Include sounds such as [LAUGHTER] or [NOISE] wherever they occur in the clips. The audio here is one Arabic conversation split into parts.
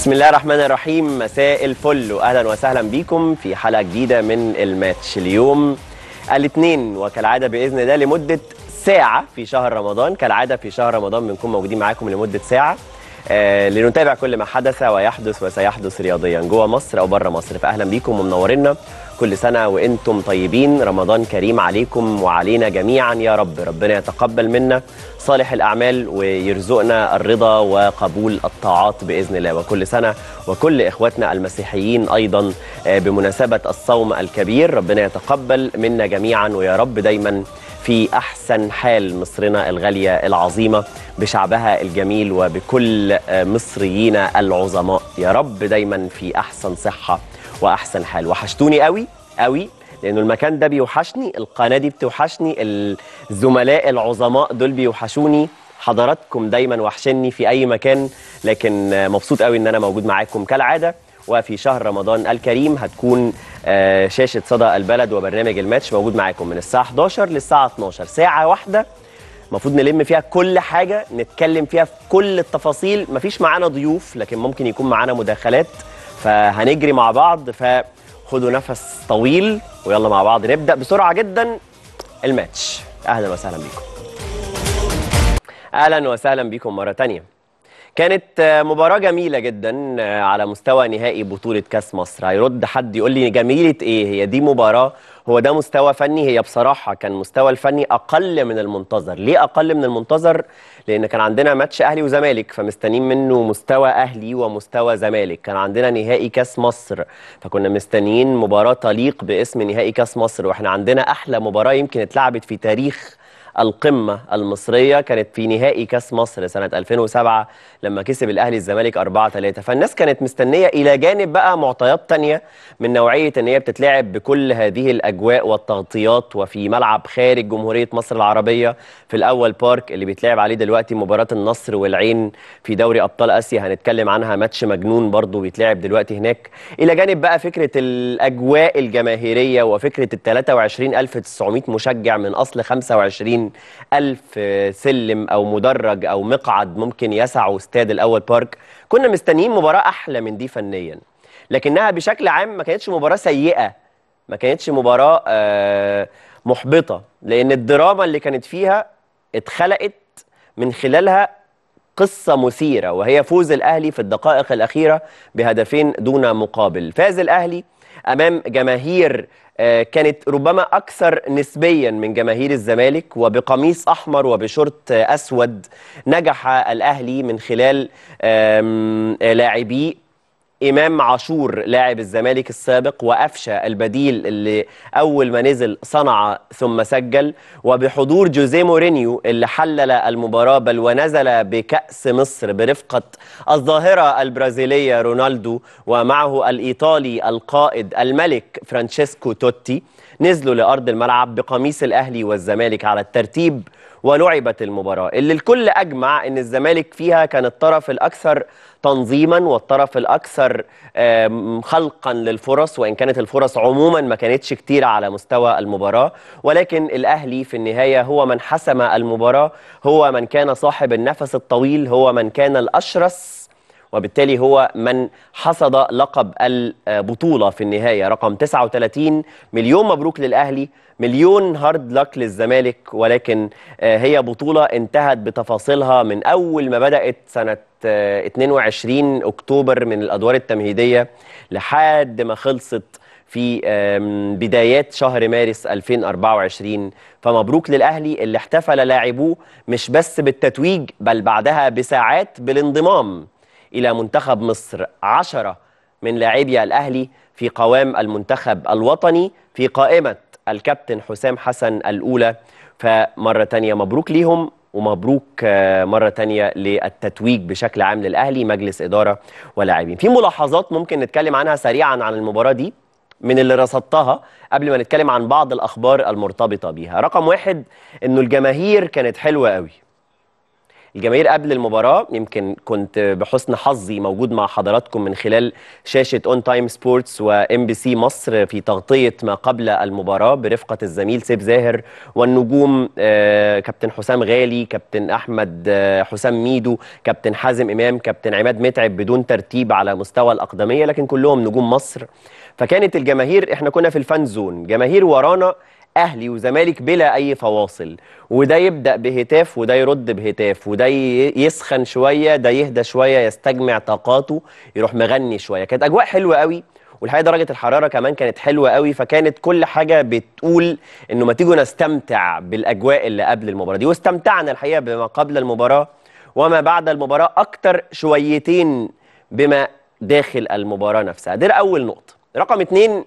بسم الله الرحمن الرحيم مساء الفل واهلا وسهلا بيكم في حلقه جديده من الماتش اليوم الاثنين وكالعاده باذن الله لمده ساعه في شهر رمضان كالعاده في شهر رمضان بنكون موجودين معاكم لمده ساعه آه لنتابع كل ما حدث ويحدث وسيحدث رياضيا جوه مصر او بره مصر فاهلا بيكم ومنورنا كل سنه وانتم طيبين رمضان كريم عليكم وعلينا جميعا يا رب ربنا يتقبل منا صالح الأعمال ويرزقنا الرضا وقبول الطاعات بإذن الله وكل سنة وكل إخواتنا المسيحيين أيضا آه، بمناسبة الصوم الكبير ربنا يتقبل منا جميعا ويا رب دايما في أحسن حال مصرنا الغالية العظيمة بشعبها الجميل وبكل آه، مصريينا العظماء يا رب دايما في أحسن صحة وأحسن حال وحشتوني قوي قوي لانه المكان ده بيوحشني القناه دي بتوحشني الزملاء العظماء دول بيوحشوني حضراتكم دايما وحشني في اي مكان لكن مبسوط قوي ان انا موجود معاكم كالعاده وفي شهر رمضان الكريم هتكون آه، شاشه صدى البلد وبرنامج الماتش موجود معاكم من الساعه 11 للساعه 12 ساعه واحده المفروض نلم فيها كل حاجه نتكلم فيها في كل التفاصيل مفيش معانا ضيوف لكن ممكن يكون معانا مداخلات فهنجري مع بعض ف خدوا نفس طويل ويلا مع بعض نبدا بسرعه جدا الماتش اهلا وسهلا بيكم اهلا وسهلا بيكم مره ثانيه كانت آه، مباراة جميلة جدا آه، على مستوى نهائي بطولة كاس مصر هيرد حد يقول لي جميلة ايه هي دي مباراة هو ده مستوى فني هي بصراحة كان مستوى الفني أقل من المنتظر ليه أقل من المنتظر لأن كان عندنا ماتش أهلي وزمالك فمستنيين منه مستوى أهلي ومستوى زمالك كان عندنا نهائي كاس مصر فكنا مستنيين مباراة تليق باسم نهائي كاس مصر وإحنا عندنا أحلى مباراة يمكن اتلعبت في تاريخ القمة المصرية كانت في نهائي كاس مصر سنة 2007 لما كسب الأهلي الزمالك 4-3 فالناس كانت مستنية إلى جانب بقى معطيات تانية من نوعية إن هي بتتلعب بكل هذه الأجواء والتغطيات وفي ملعب خارج جمهورية مصر العربية في الأول بارك اللي بيتلعب عليه دلوقتي مباراة النصر والعين في دوري أبطال آسيا هنتكلم عنها ماتش مجنون برضو بيتلعب دلوقتي هناك إلى جانب بقى فكرة الأجواء الجماهيرية وفكرة ال 23900 مشجع من أصل 25 30 ألف سلم أو مدرج أو مقعد ممكن يسع استاد الأول بارك كنا مستنيين مباراة أحلى من دي فنيا لكنها بشكل عام ما كانتش مباراة سيئة ما كانتش مباراة آه، محبطة لأن الدراما اللي كانت فيها اتخلقت من خلالها قصة مثيرة وهي فوز الأهلي في الدقائق الأخيرة بهدفين دون مقابل فاز الأهلي امام جماهير آه، كانت ربما اكثر نسبيا من جماهير الزمالك وبقميص احمر وبشورت اسود نجح الاهلي من خلال لاعبيه إمام عاشور لاعب الزمالك السابق وأفشى البديل اللي أول ما نزل صنع ثم سجل وبحضور جوزيه مورينيو اللي حلل المباراة بل ونزل بكأس مصر برفقة الظاهرة البرازيلية رونالدو ومعه الإيطالي القائد الملك فرانشيسكو توتي نزلوا لأرض الملعب بقميص الأهلي والزمالك على الترتيب ولعبت المباراة اللي الكل أجمع أن الزمالك فيها كان الطرف الأكثر تنظيما والطرف الأكثر خلقا للفرص وإن كانت الفرص عموما ما كانتش كتير على مستوى المباراة ولكن الأهلي في النهاية هو من حسم المباراة هو من كان صاحب النفس الطويل هو من كان الأشرس وبالتالي هو من حصد لقب البطولة في النهاية رقم 39 مليون مبروك للأهلي مليون هارد لك للزمالك ولكن آه، هي بطولة انتهت بتفاصيلها من أول ما بدأت سنة 22 آه، أكتوبر من الأدوار التمهيدية لحد ما خلصت في بدايات شهر مارس 2024 فمبروك للأهلي اللي احتفل لاعبوه مش بس بالتتويج بل بعدها بساعات بالانضمام إلى منتخب مصر عشرة من لاعبي الأهلي في قوام المنتخب الوطني في قائمة الكابتن حسام حسن الأولى فمرة تانية مبروك ليهم ومبروك آه، مرة تانية للتتويج بشكل عام للأهلي مجلس إدارة ولاعبين في ملاحظات ممكن نتكلم عنها سريعا عن المباراة دي من اللي رصدتها قبل ما نتكلم عن بعض الأخبار المرتبطة بيها رقم واحد أنه الجماهير كانت حلوة قوي الجماهير قبل المباراه يمكن كنت بحسن حظي موجود مع حضراتكم من خلال شاشه اون تايم سبورتس وام بي سي مصر في تغطيه ما قبل المباراه برفقه الزميل سيف زاهر والنجوم آه، كابتن حسام غالي كابتن احمد آه، حسام ميدو كابتن حازم امام كابتن عماد متعب بدون ترتيب على مستوى الاقدميه لكن كلهم نجوم مصر فكانت الجماهير احنا كنا في الفان زون جماهير ورانا اهلي وزمالك بلا اي فواصل وده يبدا بهتاف وده يرد بهتاف وده يسخن شويه ده يهدى شويه يستجمع طاقاته يروح مغني شويه كانت اجواء حلوه قوي والحقيقه درجه الحراره كمان كانت حلوه قوي فكانت كل حاجه بتقول انه ما تيجوا نستمتع بالاجواء اللي قبل المباراه دي واستمتعنا الحقيقه بما قبل المباراه وما بعد المباراه اكتر شويتين بما داخل المباراه نفسها دي اول نقطه رقم اتنين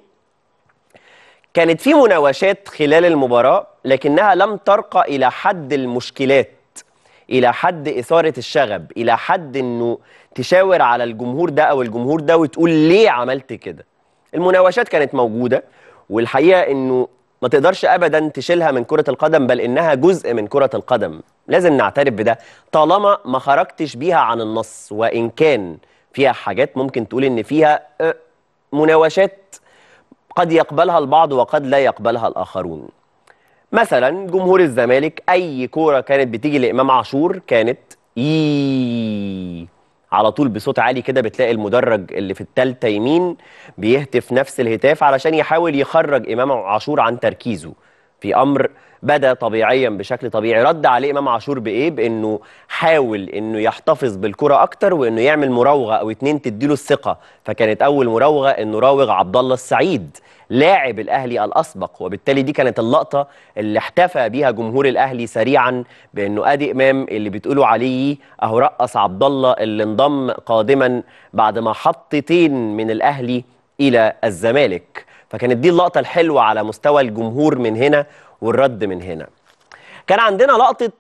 كانت في مناوشات خلال المباراة لكنها لم ترقى إلى حد المشكلات إلى حد إثارة الشغب إلى حد أنه تشاور على الجمهور ده أو الجمهور ده وتقول ليه عملت كده المناوشات كانت موجودة والحقيقة أنه ما تقدرش أبدا تشيلها من كرة القدم بل إنها جزء من كرة القدم لازم نعترف بده طالما ما خرجتش بيها عن النص وإن كان فيها حاجات ممكن تقول إن فيها آه، مناوشات قد يقبلها البعض وقد لا يقبلها الآخرون مثلا جمهور الزمالك أي كورة كانت بتيجي لإمام عاشور كانت إيه على طول بصوت عالي كده بتلاقي المدرج اللي في التالتة يمين بيهتف نفس الهتاف علشان يحاول يخرج إمام عاشور عن تركيزه في أمر بدا طبيعيا بشكل طبيعي رد عليه امام عاشور بايه بانه حاول انه يحتفظ بالكره اكتر وانه يعمل مراوغه او اتنين تديله الثقه فكانت اول مراوغه انه راوغ عبد الله السعيد لاعب الاهلي الاسبق وبالتالي دي كانت اللقطه اللي احتفى بيها جمهور الاهلي سريعا بانه ادي امام اللي بتقولوا عليه اهو رقص عبد الله اللي انضم قادما بعد ما حطتين من الاهلي الى الزمالك فكانت دي اللقطه الحلوه على مستوى الجمهور من هنا والرد من هنا كان عندنا لقطة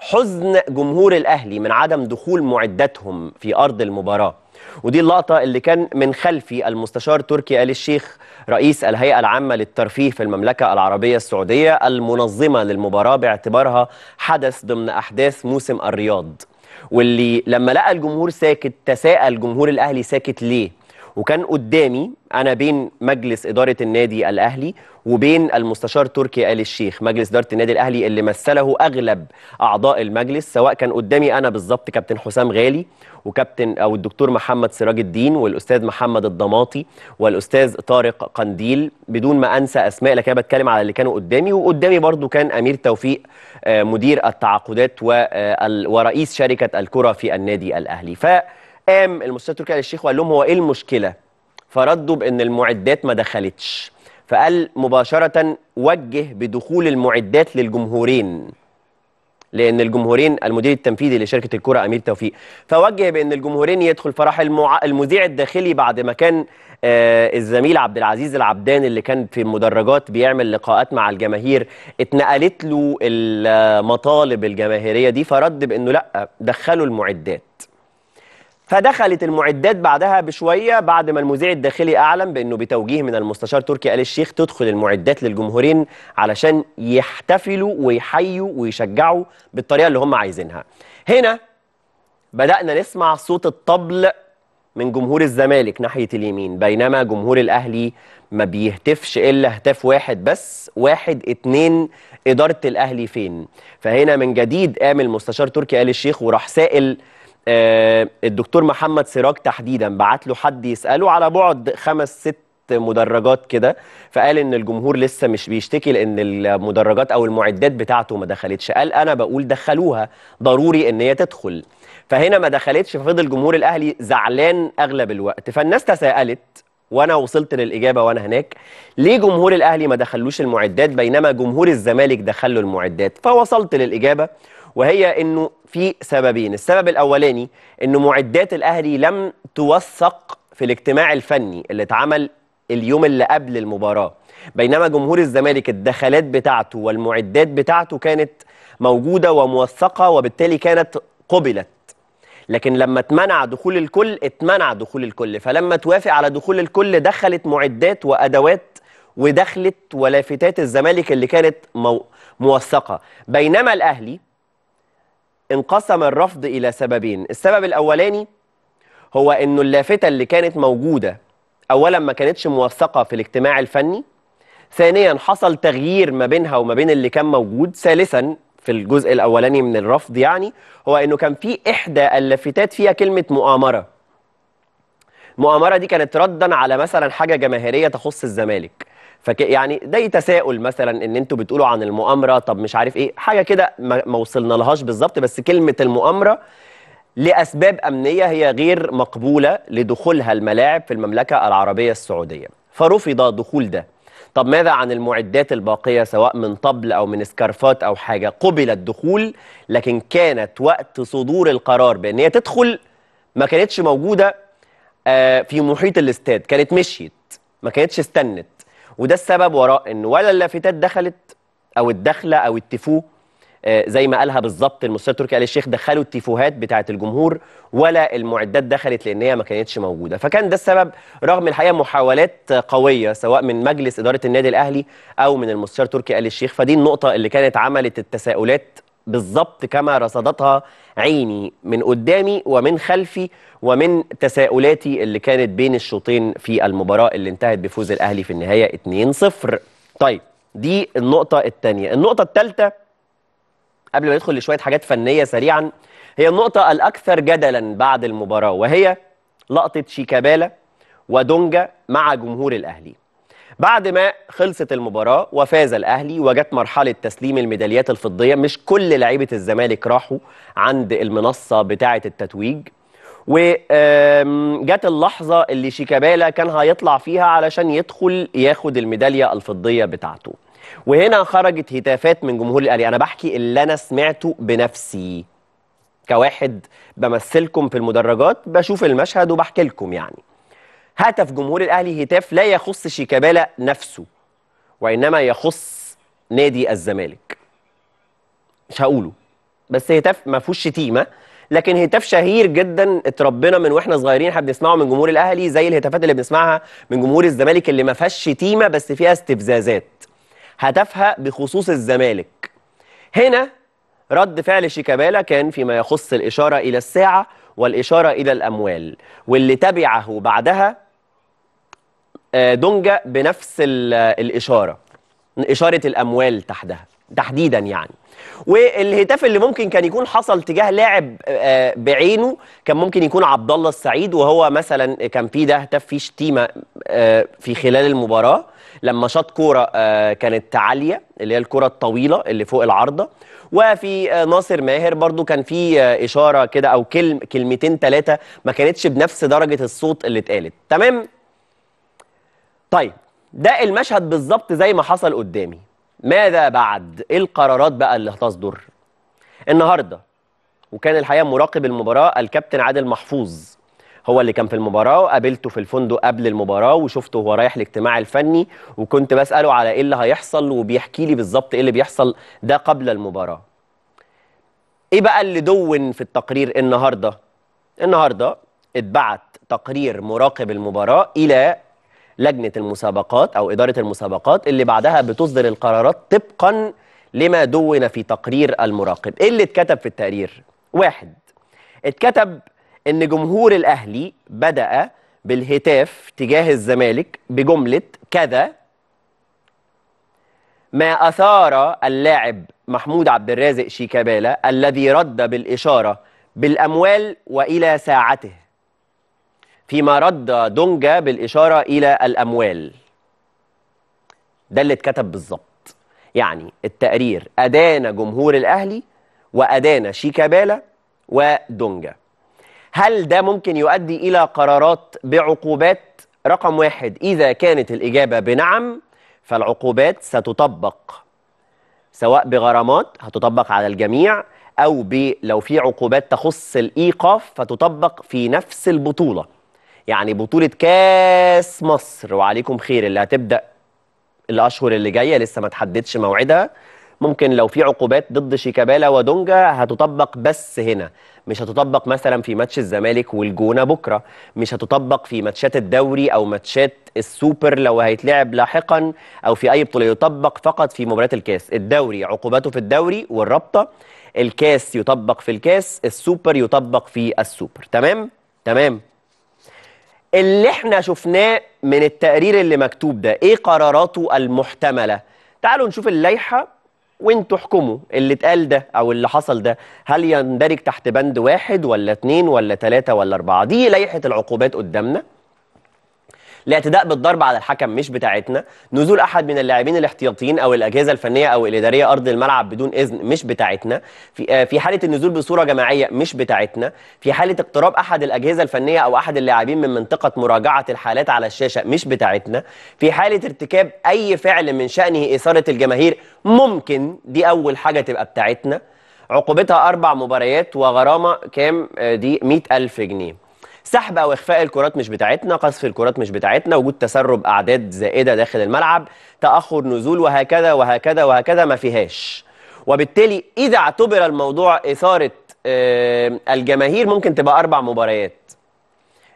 حزن جمهور الأهلي من عدم دخول معداتهم في أرض المباراة ودي اللقطة اللي كان من خلفي المستشار تركي آل الشيخ رئيس الهيئة العامة للترفيه في المملكة العربية السعودية المنظمة للمباراة باعتبارها حدث ضمن أحداث موسم الرياض واللي لما لقى الجمهور ساكت تساءل جمهور الأهلي ساكت ليه وكان قدامي انا بين مجلس اداره النادي الاهلي وبين المستشار تركي ال الشيخ مجلس اداره النادي الاهلي اللي مثله اغلب اعضاء المجلس سواء كان قدامي انا بالظبط كابتن حسام غالي وكابتن او الدكتور محمد سراج الدين والاستاذ محمد الضماطي والاستاذ طارق قنديل بدون ما انسى اسماء لكن انا بتكلم على اللي كانوا قدامي وقدامي برضو كان امير توفيق آه، مدير التعاقدات آه، ورئيس شركه الكره في النادي الاهلي ف قام المستشار التركي آل الشيخ وقال لهم هو ايه المشكله؟ فردوا بان المعدات ما دخلتش فقال مباشره وجه بدخول المعدات للجمهورين لان الجمهورين المدير التنفيذي لشركه الكره امير توفيق فوجه بان الجمهورين يدخل فراح المع... المذيع الداخلي بعد ما كان آه الزميل عبد العزيز العبدان اللي كان في المدرجات بيعمل لقاءات مع الجماهير اتنقلت له المطالب الجماهيريه دي فرد بانه لا دخلوا المعدات فدخلت المعدات بعدها بشويه بعد ما المذيع الداخلي اعلن بانه بتوجيه من المستشار تركي ال الشيخ تدخل المعدات للجمهورين علشان يحتفلوا ويحيوا ويشجعوا بالطريقه اللي هم عايزينها. هنا بدانا نسمع صوت الطبل من جمهور الزمالك ناحيه اليمين بينما جمهور الاهلي ما بيهتفش الا هتاف واحد بس واحد اتنين اداره الاهلي فين؟ فهنا من جديد قام المستشار تركي ال الشيخ وراح سائل آه، الدكتور محمد سراج تحديدا بعت له حد يساله على بعد خمس ست مدرجات كده فقال ان الجمهور لسه مش بيشتكي لان المدرجات او المعدات بتاعته ما دخلتش قال انا بقول دخلوها ضروري ان هي تدخل فهنا ما دخلتش ففضل جمهور الاهلي زعلان اغلب الوقت فالناس تساءلت وانا وصلت للاجابه وانا هناك ليه جمهور الاهلي ما دخلوش المعدات بينما جمهور الزمالك دخل له المعدات فوصلت للاجابه وهي انه في سببين السبب الاولاني ان معدات الاهلي لم توثق في الاجتماع الفني اللي اتعمل اليوم اللي قبل المباراه بينما جمهور الزمالك الدخلات بتاعته والمعدات بتاعته كانت موجوده وموثقه وبالتالي كانت قبلت لكن لما اتمنع دخول الكل اتمنع دخول الكل فلما توافق على دخول الكل دخلت معدات وادوات ودخلت ولافتات الزمالك اللي كانت موثقه بينما الاهلي انقسم الرفض إلى سببين السبب الأولاني هو أنه اللافتة اللي كانت موجودة أولا ما كانتش موثقة في الاجتماع الفني ثانيا حصل تغيير ما بينها وما بين اللي كان موجود ثالثا في الجزء الأولاني من الرفض يعني هو أنه كان في إحدى اللافتات فيها كلمة مؤامرة المؤامرة دي كانت ردا على مثلا حاجة جماهيرية تخص الزمالك فك يعني ده تساؤل مثلا ان انتوا بتقولوا عن المؤامره طب مش عارف ايه حاجه كده ما وصلنا لهاش بالظبط بس كلمه المؤامره لاسباب امنيه هي غير مقبوله لدخولها الملاعب في المملكه العربيه السعوديه فرفض دخول ده طب ماذا عن المعدات الباقيه سواء من طبل او من سكارفات او حاجه قبل الدخول لكن كانت وقت صدور القرار بان هي تدخل ما كانتش موجوده آه، في محيط الاستاد كانت مشيت ما كانتش استنت وده السبب وراء ان ولا اللافتات دخلت او الدخله او التفو آه، زي ما قالها بالظبط المستشار التركي آل الشيخ دخلوا التيفوهات بتاعه الجمهور ولا المعدات دخلت لان هي ما كانتش موجوده فكان ده السبب رغم الحقيقه محاولات قويه سواء من مجلس اداره النادي الاهلي او من المستشار التركي آل الشيخ فدي النقطه اللي كانت عملت التساؤلات بالظبط كما رصدتها عيني من قدامي ومن خلفي ومن تساؤلاتي اللي كانت بين الشوطين في المباراة اللي انتهت بفوز الأهلي في النهاية 2-0 طيب دي النقطة الثانية النقطة الثالثة قبل ما ندخل لشوية حاجات فنية سريعا هي النقطة الأكثر جدلا بعد المباراة وهي لقطة شيكابالا ودونجا مع جمهور الأهلي بعد ما خلصت المباراه وفاز الاهلي وجت مرحله تسليم الميداليات الفضيه مش كل لعيبه الزمالك راحوا عند المنصه بتاعه التتويج وجت اللحظه اللي شيكابالا كان هيطلع فيها علشان يدخل ياخد الميداليه الفضيه بتاعته وهنا خرجت هتافات من جمهور الاهلي انا بحكي اللي انا سمعته بنفسي كواحد بمثلكم في المدرجات بشوف المشهد وبحكي لكم يعني هتف جمهور الاهلي هتاف لا يخص شيكابالا نفسه وانما يخص نادي الزمالك مش هقوله بس هتاف ما فيهوش شتيمه لكن هتاف شهير جدا اتربينا من واحنا صغيرين احنا بنسمعه من جمهور الاهلي زي الهتافات اللي بنسمعها من جمهور الزمالك اللي ما فيهاش شتيمه بس فيها استفزازات هتافها بخصوص الزمالك هنا رد فعل شيكابالا كان فيما يخص الاشاره الى الساعه والاشاره الى الاموال واللي تبعه بعدها آه، دونجا بنفس الإشارة إشارة الأموال تحتها تحديدا يعني والهتاف اللي ممكن كان يكون حصل تجاه لاعب آه، بعينه كان ممكن يكون عبد الله السعيد وهو مثلا كان في ده هتاف فيه شتيمه آه، في خلال المباراه لما شاط كوره كانت عاليه اللي هي الكره الطويله اللي فوق العارضه وفي ناصر ماهر برضو كان في اشاره كده او كلم كلمتين ثلاثه ما كانتش بنفس درجه الصوت اللي اتقالت تمام طيب ده المشهد بالظبط زي ما حصل قدامي ماذا بعد ايه القرارات بقى اللي هتصدر النهارده وكان الحقيقه مراقب المباراه الكابتن عادل محفوظ هو اللي كان في المباراه وقابلته في الفندق قبل المباراه وشفته وهو رايح الاجتماع الفني وكنت بساله على ايه اللي هيحصل وبيحكي لي بالظبط ايه اللي بيحصل ده قبل المباراه ايه بقى اللي دون في التقرير النهارده النهارده اتبعت تقرير مراقب المباراه الى لجنه المسابقات او اداره المسابقات اللي بعدها بتصدر القرارات طبقا لما دون في تقرير المراقب ايه اللي اتكتب في التقرير واحد اتكتب ان جمهور الاهلي بدا بالهتاف تجاه الزمالك بجمله كذا ما اثار اللاعب محمود عبد الرازق شيكابالا الذي رد بالاشاره بالاموال والى ساعته فيما رد دونجا بالإشارة إلى الأموال ده اللي اتكتب بالظبط يعني التقرير أدان جمهور الأهلي وأدان شيكابالا ودونجا هل ده ممكن يؤدي إلى قرارات بعقوبات رقم واحد إذا كانت الإجابة بنعم فالعقوبات ستطبق سواء بغرامات هتطبق على الجميع أو لو في عقوبات تخص الإيقاف فتطبق في نفس البطولة يعني بطولة كاس مصر وعليكم خير اللي هتبدأ الأشهر اللي جاية لسه ما تحددش موعدها ممكن لو في عقوبات ضد شيكابالا ودونجا هتطبق بس هنا مش هتطبق مثلا في ماتش الزمالك والجونه بكره مش هتطبق في ماتشات الدوري او ماتشات السوبر لو هيتلعب لاحقا او في اي بطوله يطبق فقط في مباريات الكاس الدوري عقوباته في الدوري والرابطه الكاس يطبق في الكاس السوبر يطبق في السوبر تمام تمام اللي احنا شفناه من التقرير اللي مكتوب ده ايه قراراته المحتمله تعالوا نشوف اللائحه وانتوا احكموا اللي اتقال ده او اللي حصل ده هل يندرج تحت بند واحد ولا اتنين ولا تلاته ولا اربعه دي لائحه العقوبات قدامنا الاعتداء بالضرب على الحكم مش بتاعتنا نزول احد من اللاعبين الاحتياطيين او الاجهزه الفنيه او الاداريه ارض الملعب بدون اذن مش بتاعتنا في آه، في حاله النزول بصوره جماعيه مش بتاعتنا في حاله اقتراب احد الاجهزه الفنيه او احد اللاعبين من منطقه مراجعه الحالات على الشاشه مش بتاعتنا في حاله ارتكاب اي فعل من شانه اثاره الجماهير ممكن دي اول حاجه تبقى بتاعتنا عقوبتها اربع مباريات وغرامه كام آه، دي 100000 جنيه سحب او اخفاء الكرات مش بتاعتنا قذف الكرات مش بتاعتنا وجود تسرب اعداد زائده داخل الملعب تاخر نزول وهكذا وهكذا وهكذا ما فيهاش وبالتالي اذا اعتبر الموضوع اثاره الجماهير ممكن تبقى اربع مباريات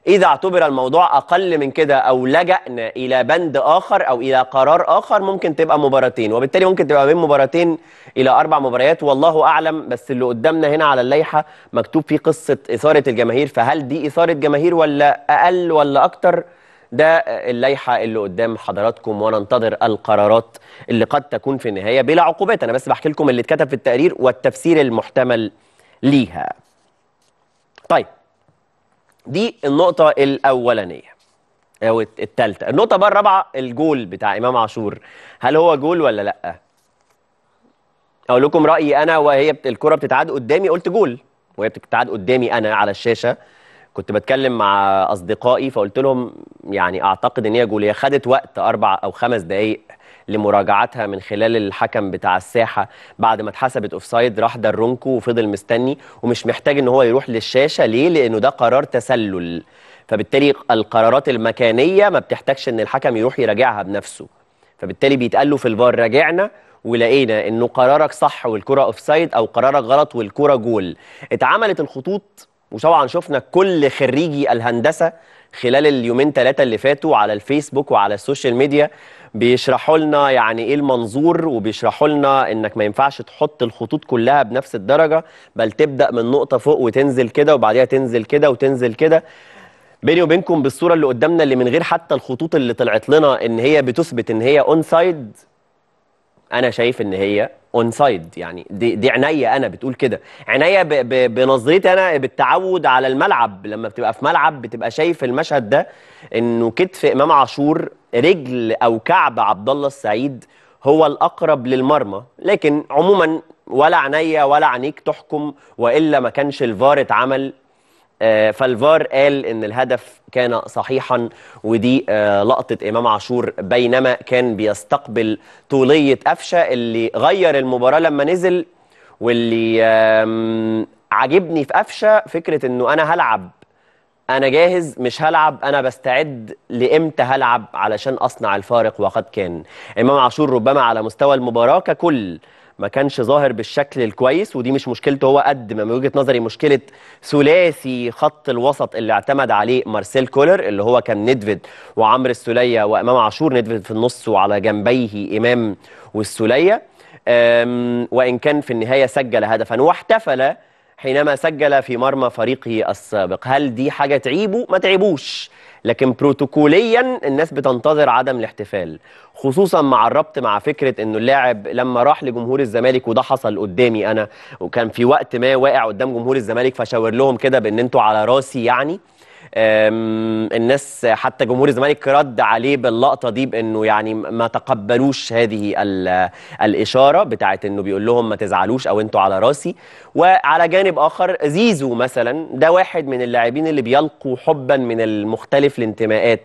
إذا اعتبر الموضوع أقل من كده أو لجأنا إلى بند آخر أو إلى قرار آخر ممكن تبقى مباراتين وبالتالي ممكن تبقى بين مباراتين إلى أربع مباريات والله أعلم بس اللي قدامنا هنا على اللائحة مكتوب فيه قصة إثارة الجماهير فهل دي إثارة جماهير ولا أقل ولا أكتر؟ ده اللائحة اللي قدام حضراتكم وننتظر القرارات اللي قد تكون في النهاية بلا عقوبات أنا بس بحكي لكم اللي اتكتب في التقرير والتفسير المحتمل ليها طيب دي النقطة الأولانية أو التالتة النقطة بقى الرابعة الجول بتاع إمام عاشور هل هو جول ولا لأ؟ أقول لكم رأيي أنا وهي الكرة بتتعاد قدامي قلت جول وهي بتتعاد قدامي أنا على الشاشة كنت بتكلم مع أصدقائي فقلت لهم يعني أعتقد إن هي جول هي خدت وقت أربع أو خمس دقايق لمراجعتها من خلال الحكم بتاع الساحه بعد ما اتحسبت اوفسايد راح درونكو وفضل مستني ومش محتاج ان هو يروح للشاشه ليه؟ لانه ده قرار تسلل فبالتالي القرارات المكانيه ما بتحتاجش ان الحكم يروح يراجعها بنفسه فبالتالي بيتقال له في الفار راجعنا ولقينا انه قرارك صح والكره اوفسايد او قرارك غلط والكره جول اتعملت الخطوط وطبعا شفنا كل خريجي الهندسه خلال اليومين ثلاثه اللي فاتوا على الفيسبوك وعلى السوشيال ميديا بيشرحوا لنا يعني ايه المنظور وبيشرحوا لنا انك ما ينفعش تحط الخطوط كلها بنفس الدرجه بل تبدا من نقطه فوق وتنزل كده وبعديها تنزل كده وتنزل كده بيني وبينكم بالصوره اللي قدامنا اللي من غير حتى الخطوط اللي طلعت لنا ان هي بتثبت ان هي اون سايد انا شايف ان هي اون سايد يعني دي دي عينيا انا بتقول كده عينيا بنظرتي انا بالتعود على الملعب لما بتبقى في ملعب بتبقى شايف المشهد ده انه كتف امام عاشور رجل او كعب عبد الله السعيد هو الاقرب للمرمى لكن عموما ولا عنيا ولا عنيك تحكم والا ما كانش الفار اتعمل آه، فالفار قال ان الهدف كان صحيحا ودي آه، لقطه امام عاشور بينما كان بيستقبل طوليه قفشه اللي غير المباراه لما نزل واللي عاجبني في قفشه فكره انه انا هلعب انا جاهز مش هلعب انا بستعد لامتى هلعب علشان اصنع الفارق وقد كان امام عاشور ربما على مستوى المباراه ككل ما كانش ظاهر بالشكل الكويس ودي مش مشكلته هو قد ما من وجهه نظري مشكله ثلاثي خط الوسط اللي اعتمد عليه مارسيل كولر اللي هو كان ندفد وعمرو السوليه وامام عاشور ندفد في النص وعلى جنبيه امام والسوليه وان كان في النهايه سجل هدفا واحتفل حينما سجل في مرمى فريقه السابق هل دي حاجة تعيبه؟ ما تعيبوش لكن بروتوكوليا الناس بتنتظر عدم الاحتفال خصوصا مع الربط مع فكره انه اللاعب لما راح لجمهور الزمالك وده حصل قدامي انا وكان في وقت ما واقع قدام جمهور الزمالك فشاور لهم كده بان انتوا على راسي يعني الناس حتى جمهور الزمالك رد عليه باللقطه دي بانه يعني ما تقبلوش هذه الاشاره بتاعت انه بيقول لهم ما تزعلوش او انتوا على راسي وعلى جانب اخر زيزو مثلا ده واحد من اللاعبين اللي بيلقوا حبا من المختلف الانتماءات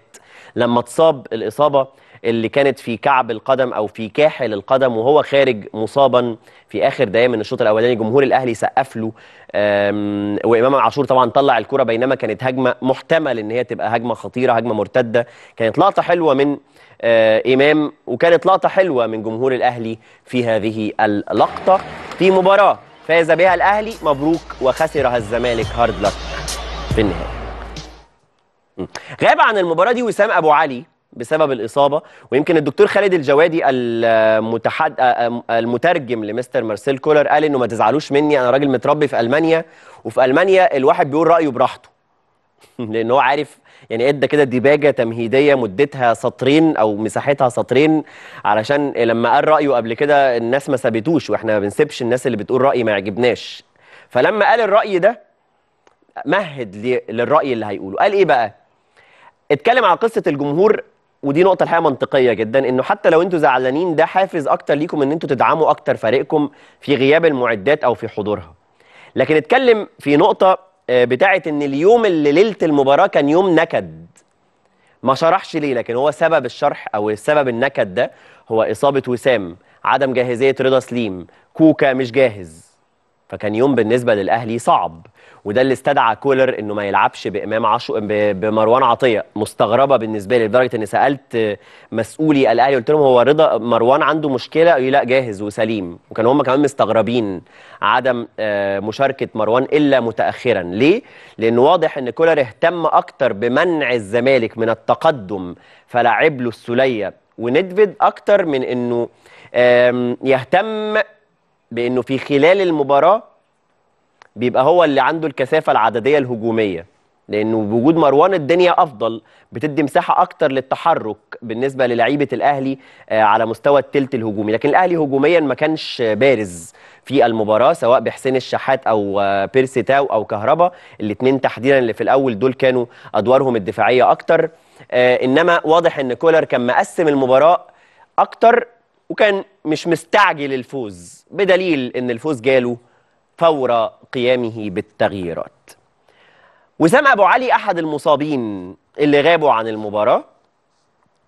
لما اتصاب الاصابه اللي كانت في كعب القدم او في كاحل القدم وهو خارج مصابا في اخر دقيقه من الشوط الاولاني جمهور الاهلي سقف له وامام عاشور طبعا طلع الكره بينما كانت هجمه محتمل ان هي تبقى هجمه خطيره هجمه مرتده كانت لقطه حلوه من آه، امام وكانت لقطه حلوه من جمهور الاهلي في هذه اللقطه في مباراه فاز بها الاهلي مبروك وخسرها الزمالك هارد لك في النهايه غاب عن المباراه دي وسام ابو علي بسبب الاصابه ويمكن الدكتور خالد الجوادي المتحد المترجم لمستر مارسيل كولر قال انه ما تزعلوش مني انا راجل متربي في المانيا وفي المانيا الواحد بيقول رايه براحته [LAUGHS] لان هو عارف يعني ادى كده ديباجه تمهيديه مدتها سطرين او مساحتها سطرين علشان لما قال رايه قبل كده الناس ما سابتوش واحنا ما بنسيبش الناس اللي بتقول راي ما يعجبناش فلما قال الراي ده مهد للراي اللي هيقوله قال ايه بقى اتكلم عن قصه الجمهور ودي نقطه الحقيقه منطقيه جدا انه حتى لو انتوا زعلانين ده حافز اكتر ليكم ان انتوا تدعموا اكتر فريقكم في غياب المعدات او في حضورها لكن اتكلم في نقطه آه، بتاعه ان اليوم اللي ليله المباراه كان يوم نكد ما شرحش ليه لكن هو سبب الشرح او سبب النكد ده هو اصابه وسام عدم جاهزيه رضا سليم كوكا مش جاهز فكان يوم بالنسبه للاهلي صعب وده اللي استدعى كولر انه ما يلعبش بامام عاشور بمروان عطيه مستغربه بالنسبه لي لدرجه اني سالت مسؤولي الاهلي قلت لهم هو رضا مروان عنده مشكله قالوا لا جاهز وسليم وكانوا هم كمان مستغربين عدم آه، مشاركه مروان الا متاخرا ليه لان واضح ان كولر اهتم اكتر بمنع الزمالك من التقدم فلعب له السليه وندفد اكتر من انه يهتم بانه في خلال المباراه بيبقى هو اللي عنده الكثافه العدديه الهجوميه لانه بوجود مروان الدنيا افضل بتدي مساحه اكتر للتحرك بالنسبه للعيبه الاهلي آه، على مستوى الثلث الهجومي لكن الاهلي هجوميا ما كانش بارز في المباراه سواء بحسين الشحات او آه، بيرسي تاو او كهربا الاثنين تحديدا اللي في الاول دول كانوا ادوارهم الدفاعيه اكتر آه، انما واضح ان كولر كان مقسم المباراه اكتر وكان مش مستعجل الفوز بدليل ان الفوز جاله فور قيامه بالتغييرات وسام أبو علي أحد المصابين اللي غابوا عن المباراة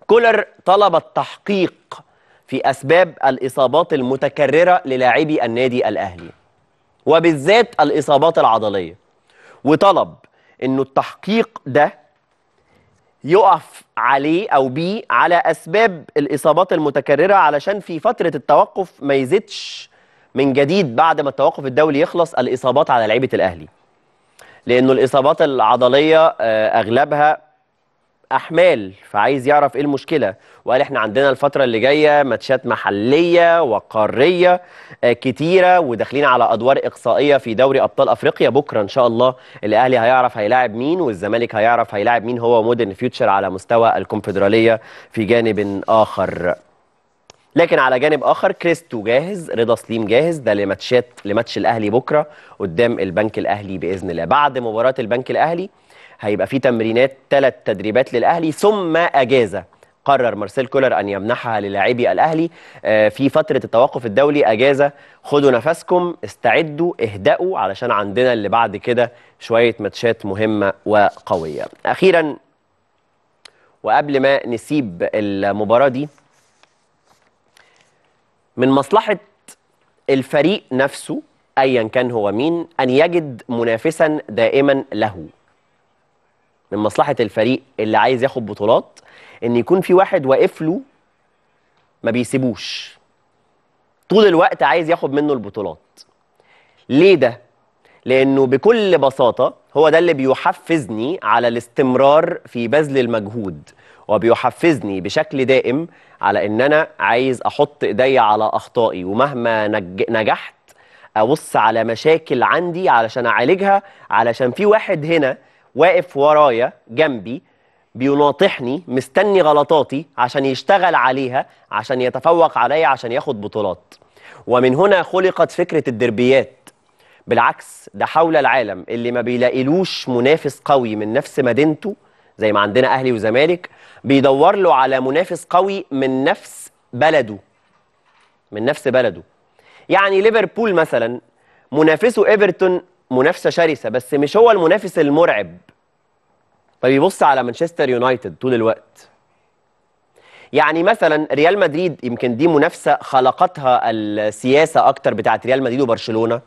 كولر طلب التحقيق في أسباب الإصابات المتكررة للاعبي النادي الأهلي وبالذات الإصابات العضلية وطلب أنه التحقيق ده يقف عليه أو بيه على أسباب الإصابات المتكررة علشان في فترة التوقف ما يزيدش من جديد بعد ما التوقف الدولي يخلص الاصابات على لعيبه الاهلي لانه الاصابات العضليه آه، اغلبها احمال فعايز يعرف ايه المشكله وقال احنا عندنا الفتره اللي جايه ماتشات محليه وقاريه آه، كتيره وداخلين على ادوار اقصائيه في دوري ابطال افريقيا بكره ان شاء الله الاهلي هيعرف هيلاعب مين والزمالك هيعرف هيلاعب مين هو مودرن فيوتشر على مستوى الكونفدراليه في جانب اخر لكن على جانب اخر كريستو جاهز رضا سليم جاهز ده لماتشات لماتش الاهلي بكره قدام البنك الاهلي باذن الله بعد مباراه البنك الاهلي هيبقى في تمرينات ثلاث تدريبات للاهلي ثم اجازه قرر مارسيل كولر ان يمنحها للاعبي الاهلي آه، في فتره التوقف الدولي اجازه خدوا نفسكم استعدوا اهدأوا علشان عندنا اللي بعد كده شويه ماتشات مهمه وقويه اخيرا وقبل ما نسيب المباراه دي من مصلحة الفريق نفسه أيا كان هو مين أن يجد منافسا دائما له من مصلحة الفريق اللي عايز ياخد بطولات إن يكون في واحد واقف له ما بيسيبوش طول الوقت عايز ياخد منه البطولات ليه ده؟ لأنه بكل بساطة هو ده اللي بيحفزني على الاستمرار في بذل المجهود وبيحفزني بشكل دائم على ان انا عايز احط ايدي على اخطائي ومهما نج... نجحت ابص على مشاكل عندي علشان اعالجها علشان في واحد هنا واقف ورايا جنبي بيناطحني مستني غلطاتي عشان يشتغل عليها عشان يتفوق عليا عشان ياخد بطولات ومن هنا خلقت فكرة الدربيات بالعكس ده حول العالم اللي ما بيلاقيلوش منافس قوي من نفس مدينته زي ما عندنا أهلي وزمالك بيدور له على منافس قوي من نفس بلده من نفس بلده يعني ليفربول مثلا منافسه ايفرتون منافسه شرسه بس مش هو المنافس المرعب فبيبص على مانشستر يونايتد طول الوقت يعني مثلا ريال مدريد يمكن دي منافسه خلقتها السياسه اكتر بتاعه ريال مدريد وبرشلونه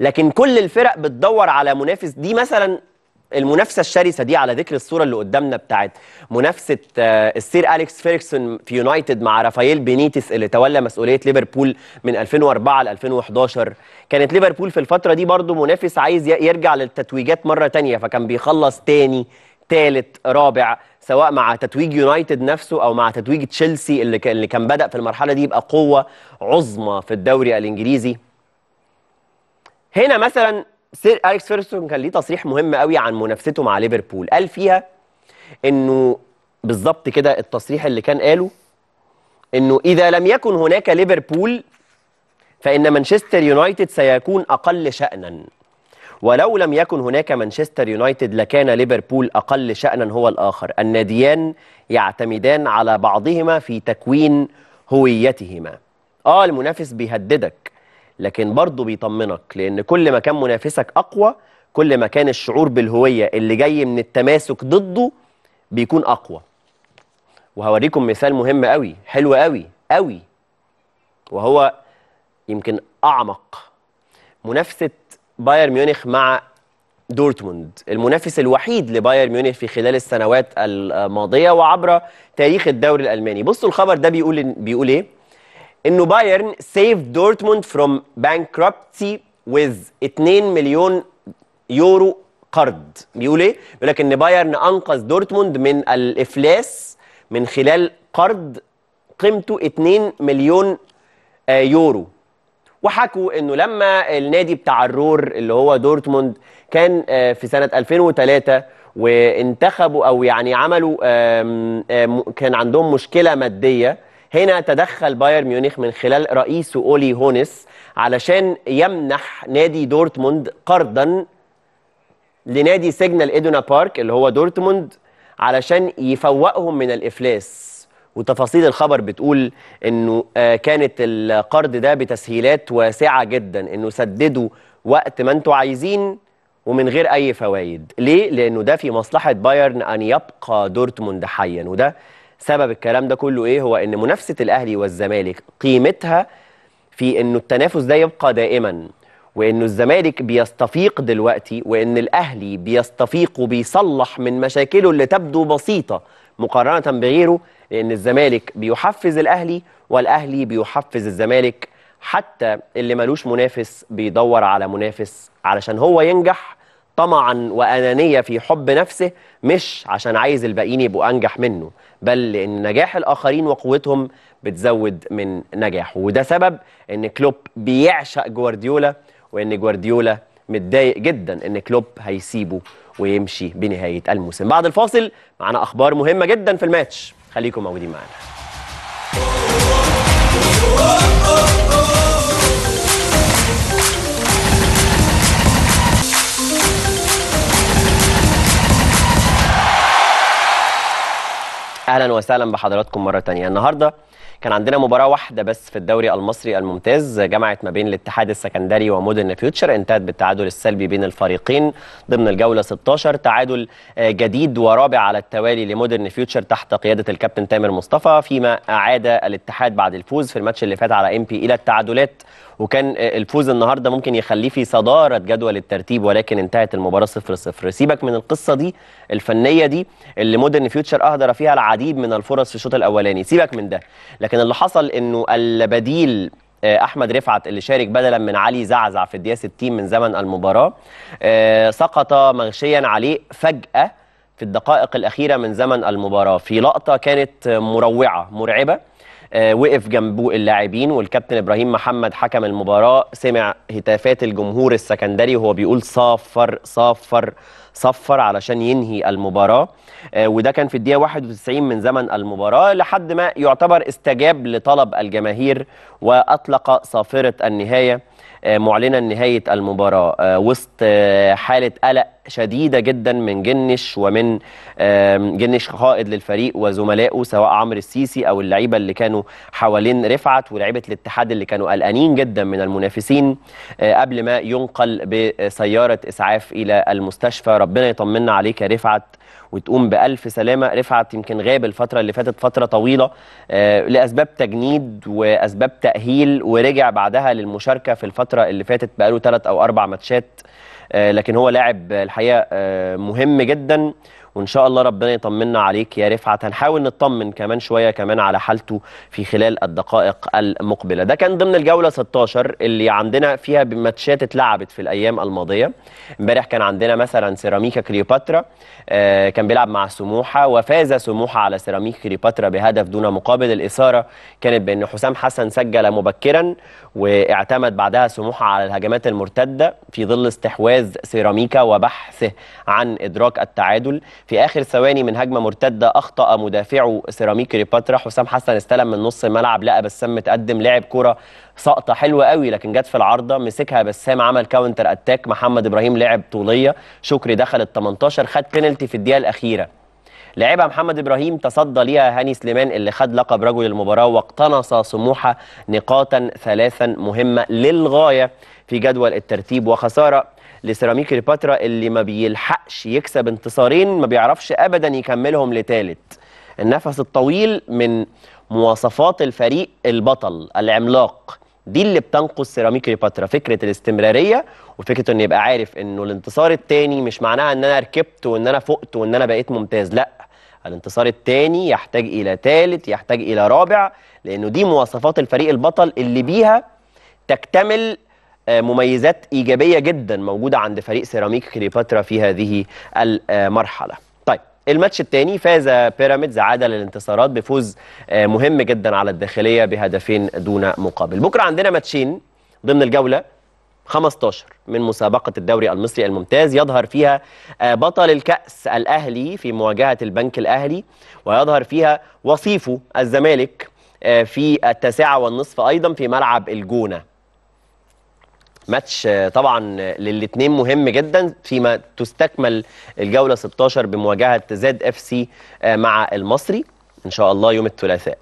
لكن كل الفرق بتدور على منافس دي مثلا المنافسه الشرسه دي على ذكر الصوره اللي قدامنا بتاعت منافسه آه، السير اليكس فيركسون في يونايتد مع رافائيل بينيتس اللي تولى مسؤوليه ليفربول من 2004 ل 2011 كانت ليفربول في الفتره دي برضو منافس عايز يرجع للتتويجات مره تانية فكان بيخلص تاني ثالث رابع سواء مع تتويج يونايتد نفسه او مع تتويج تشيلسي اللي اللي كان بدا في المرحله دي يبقى قوه عظمى في الدوري الانجليزي هنا مثلا سير اليكس فيرسون كان ليه تصريح مهم قوي عن منافسته مع ليفربول قال فيها انه بالظبط كده التصريح اللي كان قاله انه اذا لم يكن هناك ليفربول فان مانشستر يونايتد سيكون اقل شانا ولو لم يكن هناك مانشستر يونايتد لكان ليفربول اقل شانا هو الاخر الناديان يعتمدان على بعضهما في تكوين هويتهما اه المنافس بيهددك لكن برضه بيطمنك لان كل ما كان منافسك اقوى كل ما كان الشعور بالهويه اللي جاي من التماسك ضده بيكون اقوى وهوريكم مثال مهم قوي حلو قوي قوي وهو يمكن اعمق منافسه بايرن ميونخ مع دورتموند المنافس الوحيد لبايرن ميونخ في خلال السنوات الماضيه وعبر تاريخ الدوري الالماني بصوا الخبر ده بيقول بيقول ايه انه بايرن سيف دورتموند فروم بانكربتسي ويز 2 مليون يورو قرض بيقول ايه بيقول لك ان بايرن انقذ دورتموند من الافلاس من خلال قرض قيمته 2 مليون آه، يورو وحكوا انه لما النادي بتاع الرور اللي هو دورتموند كان آه، في سنه 2003 وانتخبوا او يعني عملوا كان عندهم مشكله ماديه هنا تدخل بايرن ميونخ من خلال رئيسه أولي هونس علشان يمنح نادي دورتموند قرضا لنادي سيجنال إيدونا بارك اللي هو دورتموند علشان يفوقهم من الإفلاس وتفاصيل الخبر بتقول انه آه، كانت القرض ده بتسهيلات واسعه جدا انه سددوا وقت ما انتوا عايزين ومن غير اي فوائد ليه لانه ده في مصلحه بايرن ان يبقى دورتموند حيا وده سبب الكلام ده كله ايه هو ان منافسه الاهلي والزمالك قيمتها في انه التنافس ده يبقى دائما وانه الزمالك بيستفيق دلوقتي وان الاهلي بيستفيق وبيصلح من مشاكله اللي تبدو بسيطه مقارنه بغيره لان الزمالك بيحفز الاهلي والاهلي بيحفز الزمالك حتى اللي ملوش منافس بيدور على منافس علشان هو ينجح طمعا وأنانية في حب نفسه مش عشان عايز الباقيين يبقوا أنجح منه بل لأن نجاح الآخرين وقوتهم بتزود من نجاحه وده سبب أن كلوب بيعشق جوارديولا وأن جوارديولا متضايق جدا أن كلوب هيسيبه ويمشي بنهاية الموسم بعد الفاصل معنا أخبار مهمة جدا في الماتش خليكم موجودين معنا اهلا وسهلا بحضراتكم مره تانية النهارده كان عندنا مباراه واحده بس في الدوري المصري الممتاز جمعت ما بين الاتحاد السكندري ومودرن فيوتشر انتهت بالتعادل السلبي بين الفريقين ضمن الجوله 16 تعادل آه، جديد ورابع على التوالي لمودرن فيوتشر تحت قياده الكابتن تامر مصطفى فيما اعاد الاتحاد بعد الفوز في الماتش اللي فات على ام بي الى التعادلات وكان آه، الفوز النهارده ممكن يخليه في صداره جدول الترتيب ولكن انتهت المباراه 0 0 سيبك من القصه دي الفنيه دي اللي مودرن فيوتشر اهدر فيها العديد من الفرص في الشوط الاولاني سيبك من ده لكن لكن اللي حصل انه البديل آه، احمد رفعت اللي شارك بدلا من علي زعزع في الدقيقه 60 من زمن المباراه آه، سقط مغشيا عليه فجاه في الدقائق الاخيره من زمن المباراه في لقطه كانت مروعه مرعبه آه، وقف جنبه اللاعبين والكابتن ابراهيم محمد حكم المباراه سمع هتافات الجمهور السكندري وهو بيقول صفر صفر صفر علشان ينهي المباراه آه، وده كان في الدقيقه 91 من زمن المباراه لحد ما يعتبر استجاب لطلب الجماهير واطلق صافره النهايه آه، معلنا نهايه المباراه آه، وسط آه، حاله قلق شديده جدا من جنش ومن جنش قائد للفريق وزملائه سواء عمرو السيسي او اللعيبه اللي كانوا حوالين رفعت ولاعيبه الاتحاد اللي كانوا قلقانين جدا من المنافسين قبل ما ينقل بسياره اسعاف الى المستشفى ربنا يطمنا عليك يا رفعت وتقوم بألف سلامة رفعت يمكن غاب الفترة اللي فاتت فترة طويلة آه، لأسباب تجنيد وأسباب تأهيل ورجع بعدها للمشاركة في الفترة اللي فاتت بقاله ثلاث أو أربع ماتشات آه، لكن هو لاعب الحقيقة آه، مهم جدا وان شاء الله ربنا يطمنا عليك يا رفعت هنحاول نطمن كمان شويه كمان على حالته في خلال الدقائق المقبله ده كان ضمن الجوله 16 اللي عندنا فيها ماتشات اتلعبت في الايام الماضيه امبارح كان عندنا مثلا سيراميكا كليوباترا آه كان بيلعب مع سموحه وفاز سموحه على سيراميكا كليوباترا بهدف دون مقابل الاثاره كانت بان حسام حسن سجل مبكرا واعتمد بعدها سموحه على الهجمات المرتده في ظل استحواذ سيراميكا وبحثه عن ادراك التعادل في اخر ثواني من هجمه مرتده اخطا مدافعه سيراميك ريباترا حسام حسن استلم من نص الملعب لقى بسام متقدم لعب كوره سقطه حلوه قوي لكن جت في العارضه مسكها بسام عمل كاونتر اتاك محمد ابراهيم لعب طوليه شكري دخل ال 18 خد بينالتي في الدقيقه الاخيره لعبها محمد ابراهيم تصدى ليها هاني سليمان اللي خد لقب رجل المباراه واقتنص سموحه نقاطا ثلاثا مهمه للغايه في جدول الترتيب وخساره لسيراميك كليوباترا اللي ما بيلحقش يكسب انتصارين ما بيعرفش ابدا يكملهم لثالث النفس الطويل من مواصفات الفريق البطل العملاق دي اللي بتنقص سيراميك كليوباترا فكره الاستمراريه وفكره انه يبقى عارف انه الانتصار الثاني مش معناها ان انا ركبت وان انا فقت وان انا بقيت ممتاز لا الانتصار الثاني يحتاج الى ثالث يحتاج الى رابع لانه دي مواصفات الفريق البطل اللي بيها تكتمل آه، مميزات ايجابيه جدا موجوده عند فريق سيراميك كليوباترا في هذه المرحله طيب الماتش الثاني فاز بيراميدز عاد للانتصارات بفوز آه، مهم جدا على الداخليه بهدفين دون مقابل بكره عندنا ماتشين ضمن الجوله 15 من مسابقة الدوري المصري الممتاز يظهر فيها آه، بطل الكأس الأهلي في مواجهة البنك الأهلي ويظهر فيها وصيفه الزمالك في التاسعة والنصف أيضا في ملعب الجونة ماتش آه، طبعا للاثنين مهم جدا فيما تستكمل الجوله 16 بمواجهه زد اف سي آه، مع المصري ان شاء الله يوم الثلاثاء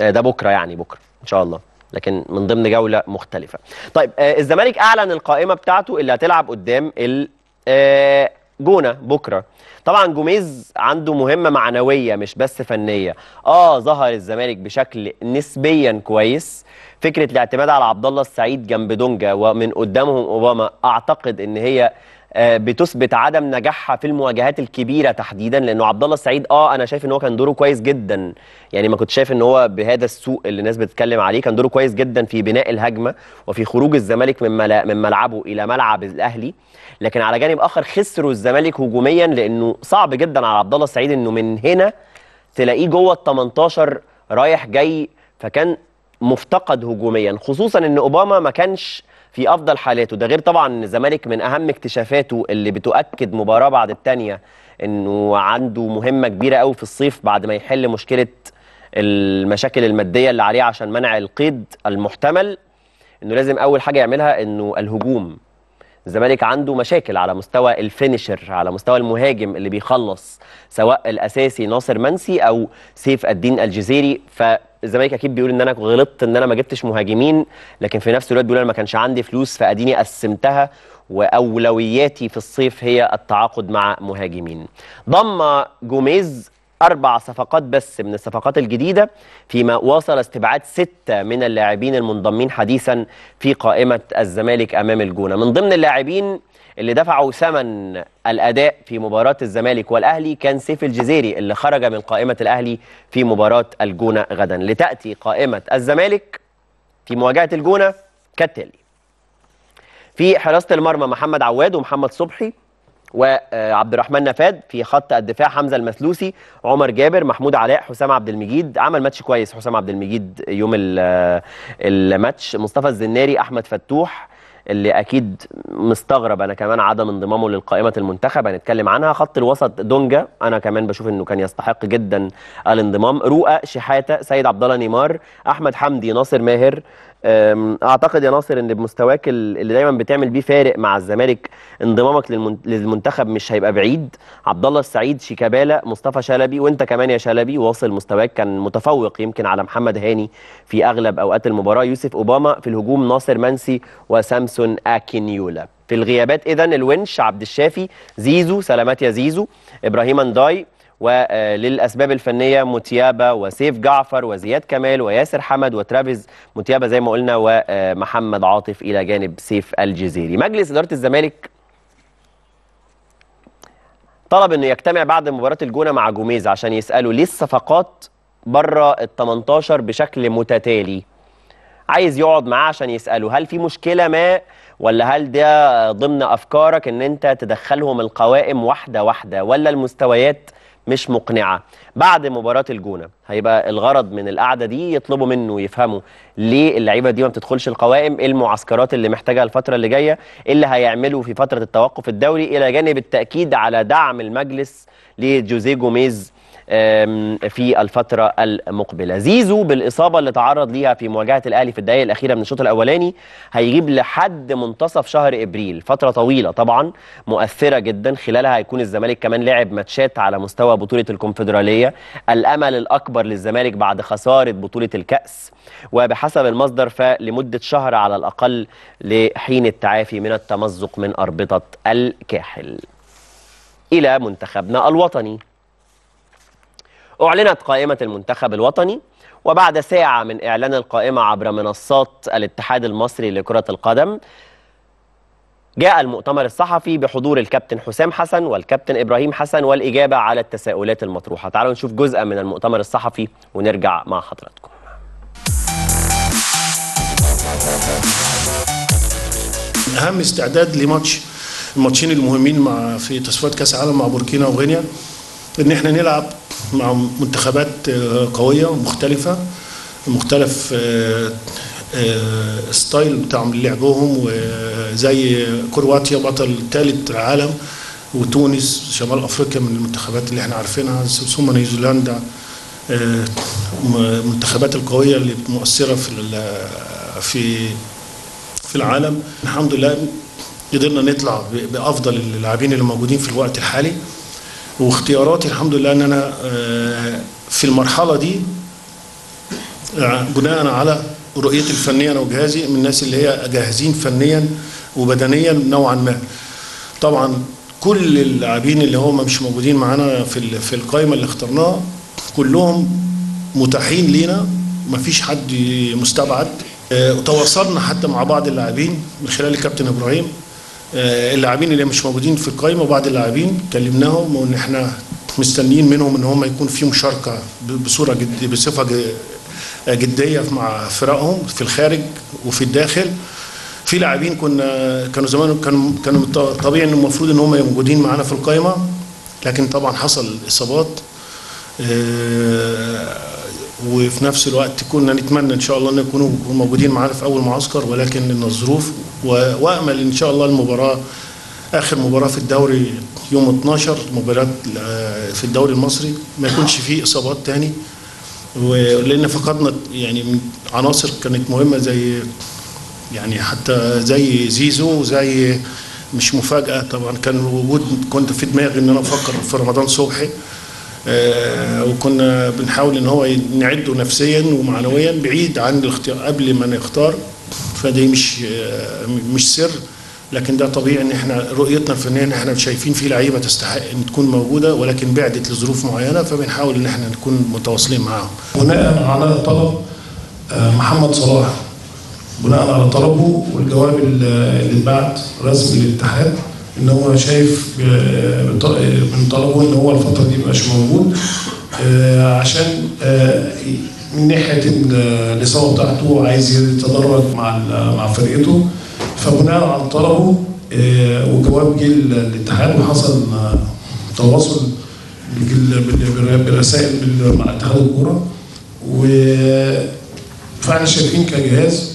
آه، ده بكره يعني بكره ان شاء الله لكن من ضمن جوله مختلفه طيب الزمالك اعلن القائمه بتاعته اللي هتلعب قدام ال جونه بكره طبعا جوميز عنده مهمه معنويه مش بس فنيه اه ظهر الزمالك بشكل نسبيا كويس فكره الاعتماد على عبد الله السعيد جنب دونجا ومن قدامهم اوباما اعتقد ان هي آه، بتثبت عدم نجاحها في المواجهات الكبيره تحديدا لانه عبد الله السعيد اه انا شايف ان هو كان دوره كويس جدا يعني ما كنت شايف ان هو بهذا السوء اللي الناس بتتكلم عليه كان دوره كويس جدا في بناء الهجمه وفي خروج الزمالك من من ملعبه الى ملعب الاهلي لكن على جانب اخر خسروا الزمالك هجوميا لانه صعب جدا على عبد الله السعيد انه من هنا تلاقيه جوه ال 18 رايح جاي فكان مفتقد هجوميا خصوصا ان اوباما ما كانش في افضل حالاته ده غير طبعا ان الزمالك من اهم اكتشافاته اللي بتؤكد مباراه بعد الثانيه انه عنده مهمه كبيره قوي في الصيف بعد ما يحل مشكله المشاكل الماديه اللي عليه عشان منع القيد المحتمل انه لازم اول حاجه يعملها انه الهجوم الزمالك عنده مشاكل على مستوى الفينشر على مستوى المهاجم اللي بيخلص سواء الاساسي ناصر منسي او سيف الدين الجزيري فالزمالك اكيد بيقول ان انا غلطت ان انا ما جبتش مهاجمين لكن في نفس الوقت بيقول انا ما كانش عندي فلوس فاديني قسمتها واولوياتي في الصيف هي التعاقد مع مهاجمين ضم جوميز أربع صفقات بس من الصفقات الجديدة فيما واصل استبعاد ستة من اللاعبين المنضمين حديثا في قائمة الزمالك أمام الجونة من ضمن اللاعبين اللي دفعوا ثمن الأداء في مباراة الزمالك والأهلي كان سيف الجزيري اللي خرج من قائمة الأهلي في مباراة الجونة غدا لتأتي قائمة الزمالك في مواجهة الجونة كالتالي في حراسة المرمى محمد عواد ومحمد صبحي وعبد الرحمن نفاد في خط الدفاع حمزه المسلوسي عمر جابر محمود علاء حسام عبد المجيد عمل ماتش كويس حسام عبد المجيد يوم الماتش مصطفى الزناري احمد فتوح اللي اكيد مستغرب انا كمان عدم انضمامه للقائمه المنتخب هنتكلم عنها خط الوسط دونجا انا كمان بشوف انه كان يستحق جدا الانضمام رؤى شحاته سيد عبد الله نيمار احمد حمدي ناصر ماهر اعتقد يا ناصر ان بمستواك اللي دايما بتعمل بيه فارق مع الزمالك انضمامك للمنتخب مش هيبقى بعيد عبد الله السعيد شيكابالا مصطفى شلبي وانت كمان يا شلبي واصل مستواك كان متفوق يمكن على محمد هاني في اغلب اوقات المباراه يوسف اوباما في الهجوم ناصر منسي وسامسون اكينيولا في الغيابات اذا الونش عبد الشافي زيزو سلامات يا زيزو ابراهيم انداي وللاسباب الفنيه متيابه وسيف جعفر وزياد كمال وياسر حمد وترافيز متيابه زي ما قلنا ومحمد عاطف الى جانب سيف الجزيري مجلس اداره الزمالك طلب انه يجتمع بعد مباراه الجونه مع جوميز عشان يساله ليه الصفقات بره ال 18 بشكل متتالي عايز يقعد معاه عشان يساله هل في مشكله ما ولا هل ده ضمن افكارك ان انت تدخلهم القوائم واحده واحده ولا المستويات مش مقنعه بعد مباراه الجونه هيبقى الغرض من القعده دي يطلبوا منه يفهموا ليه اللعيبه دي ما بتدخلش القوائم ايه المعسكرات اللي محتاجها الفتره اللي جايه ايه اللي هيعملوا في فتره التوقف الدوري الى جانب التاكيد على دعم المجلس لجوزيه جوميز في الفترة المقبلة زيزو بالإصابة اللي تعرض ليها في مواجهة الأهلي في الدقائق الأخيرة من الشوط الأولاني هيغيب لحد منتصف شهر إبريل فترة طويلة طبعا مؤثرة جدا خلالها هيكون الزمالك كمان لعب ماتشات على مستوى بطولة الكونفدرالية الأمل الأكبر للزمالك بعد خسارة بطولة الكأس وبحسب المصدر فلمدة شهر على الأقل لحين التعافي من التمزق من أربطة الكاحل إلى منتخبنا الوطني أعلنت قائمة المنتخب الوطني وبعد ساعة من إعلان القائمة عبر منصات الاتحاد المصري لكرة القدم جاء المؤتمر الصحفي بحضور الكابتن حسام حسن والكابتن إبراهيم حسن والإجابة على التساؤلات المطروحة تعالوا نشوف جزء من المؤتمر الصحفي ونرجع مع حضراتكم أهم استعداد لماتش الماتشين المهمين مع في تصفيات كأس العالم مع بوركينا وغينيا إن إحنا نلعب مع منتخبات آه، قويه ومختلفه مختلف آه، آه، ستايل بتاعهم لعبهم وزي كرواتيا بطل ثالث عالم وتونس شمال افريقيا من المنتخبات اللي احنا عارفينها ثم نيوزيلندا المنتخبات القويه اللي مؤثره في في في العالم الحمد لله قدرنا نطلع بافضل اللاعبين اللي موجودين في الوقت الحالي واختياراتي الحمد لله ان انا آه، في المرحله دي آه، بناء على رؤيتي الفنيه انا وجهازي من الناس اللي هي جاهزين فنيا وبدنيا نوعا ما طبعا كل اللاعبين اللي هم مش موجودين معانا في في القائمه اللي اخترناها كلهم متاحين لينا ما فيش حد مستبعد آه، تواصلنا حتى مع بعض اللاعبين من خلال الكابتن ابراهيم آه، اللاعبين اللي مش موجودين في القايمه وبعض اللاعبين كلمناهم وان احنا مستنيين منهم ان هم يكون في مشاركه بصوره جد بصفه جديه مع فرقهم في الخارج وفي الداخل في لاعبين كنا كانوا زمان كانوا كانوا طبيعي ان المفروض ان هم موجودين معانا في القايمه لكن طبعا حصل اصابات آه، وفي نفس الوقت كنا نتمنى ان شاء الله ان يكونوا موجودين معانا في اول معسكر ولكن الظروف وامل ان شاء الله المباراه اخر مباراه في الدوري يوم 12 مباراه آه، في الدوري المصري ما يكونش فيه اصابات تاني ولان فقدنا يعني عناصر كانت مهمه زي يعني حتى زي زيزو زي مش مفاجاه طبعا كان وجود كنت في دماغي ان انا افكر في رمضان صبحي آه، وكنا بنحاول ان هو نعده نفسيا ومعنويا بعيد عن الاختيار قبل ما نختار فده مش آه، مش سر لكن ده طبيعي ان احنا رؤيتنا الفنيه ان احنا شايفين في لعيبه تستحق ان تكون موجوده ولكن بعدت لظروف معينه فبنحاول ان احنا نكون متواصلين معاهم. بناء على طلب آه، محمد صلاح بناء على طلبه والجواب اللي اتبعت رسمي للاتحاد ان هو شايف آه، من طلبه ان هو الفتره دي مبقاش موجود آه، عشان آه، من ناحيه الاصابه بتاعته عايز يتدرج مع مع فرقته فبناء على طلبه وجواب جه الاتحاد وحصل تواصل بالرسائل مع اتحاد الكوره و فاحنا شايفين كجهاز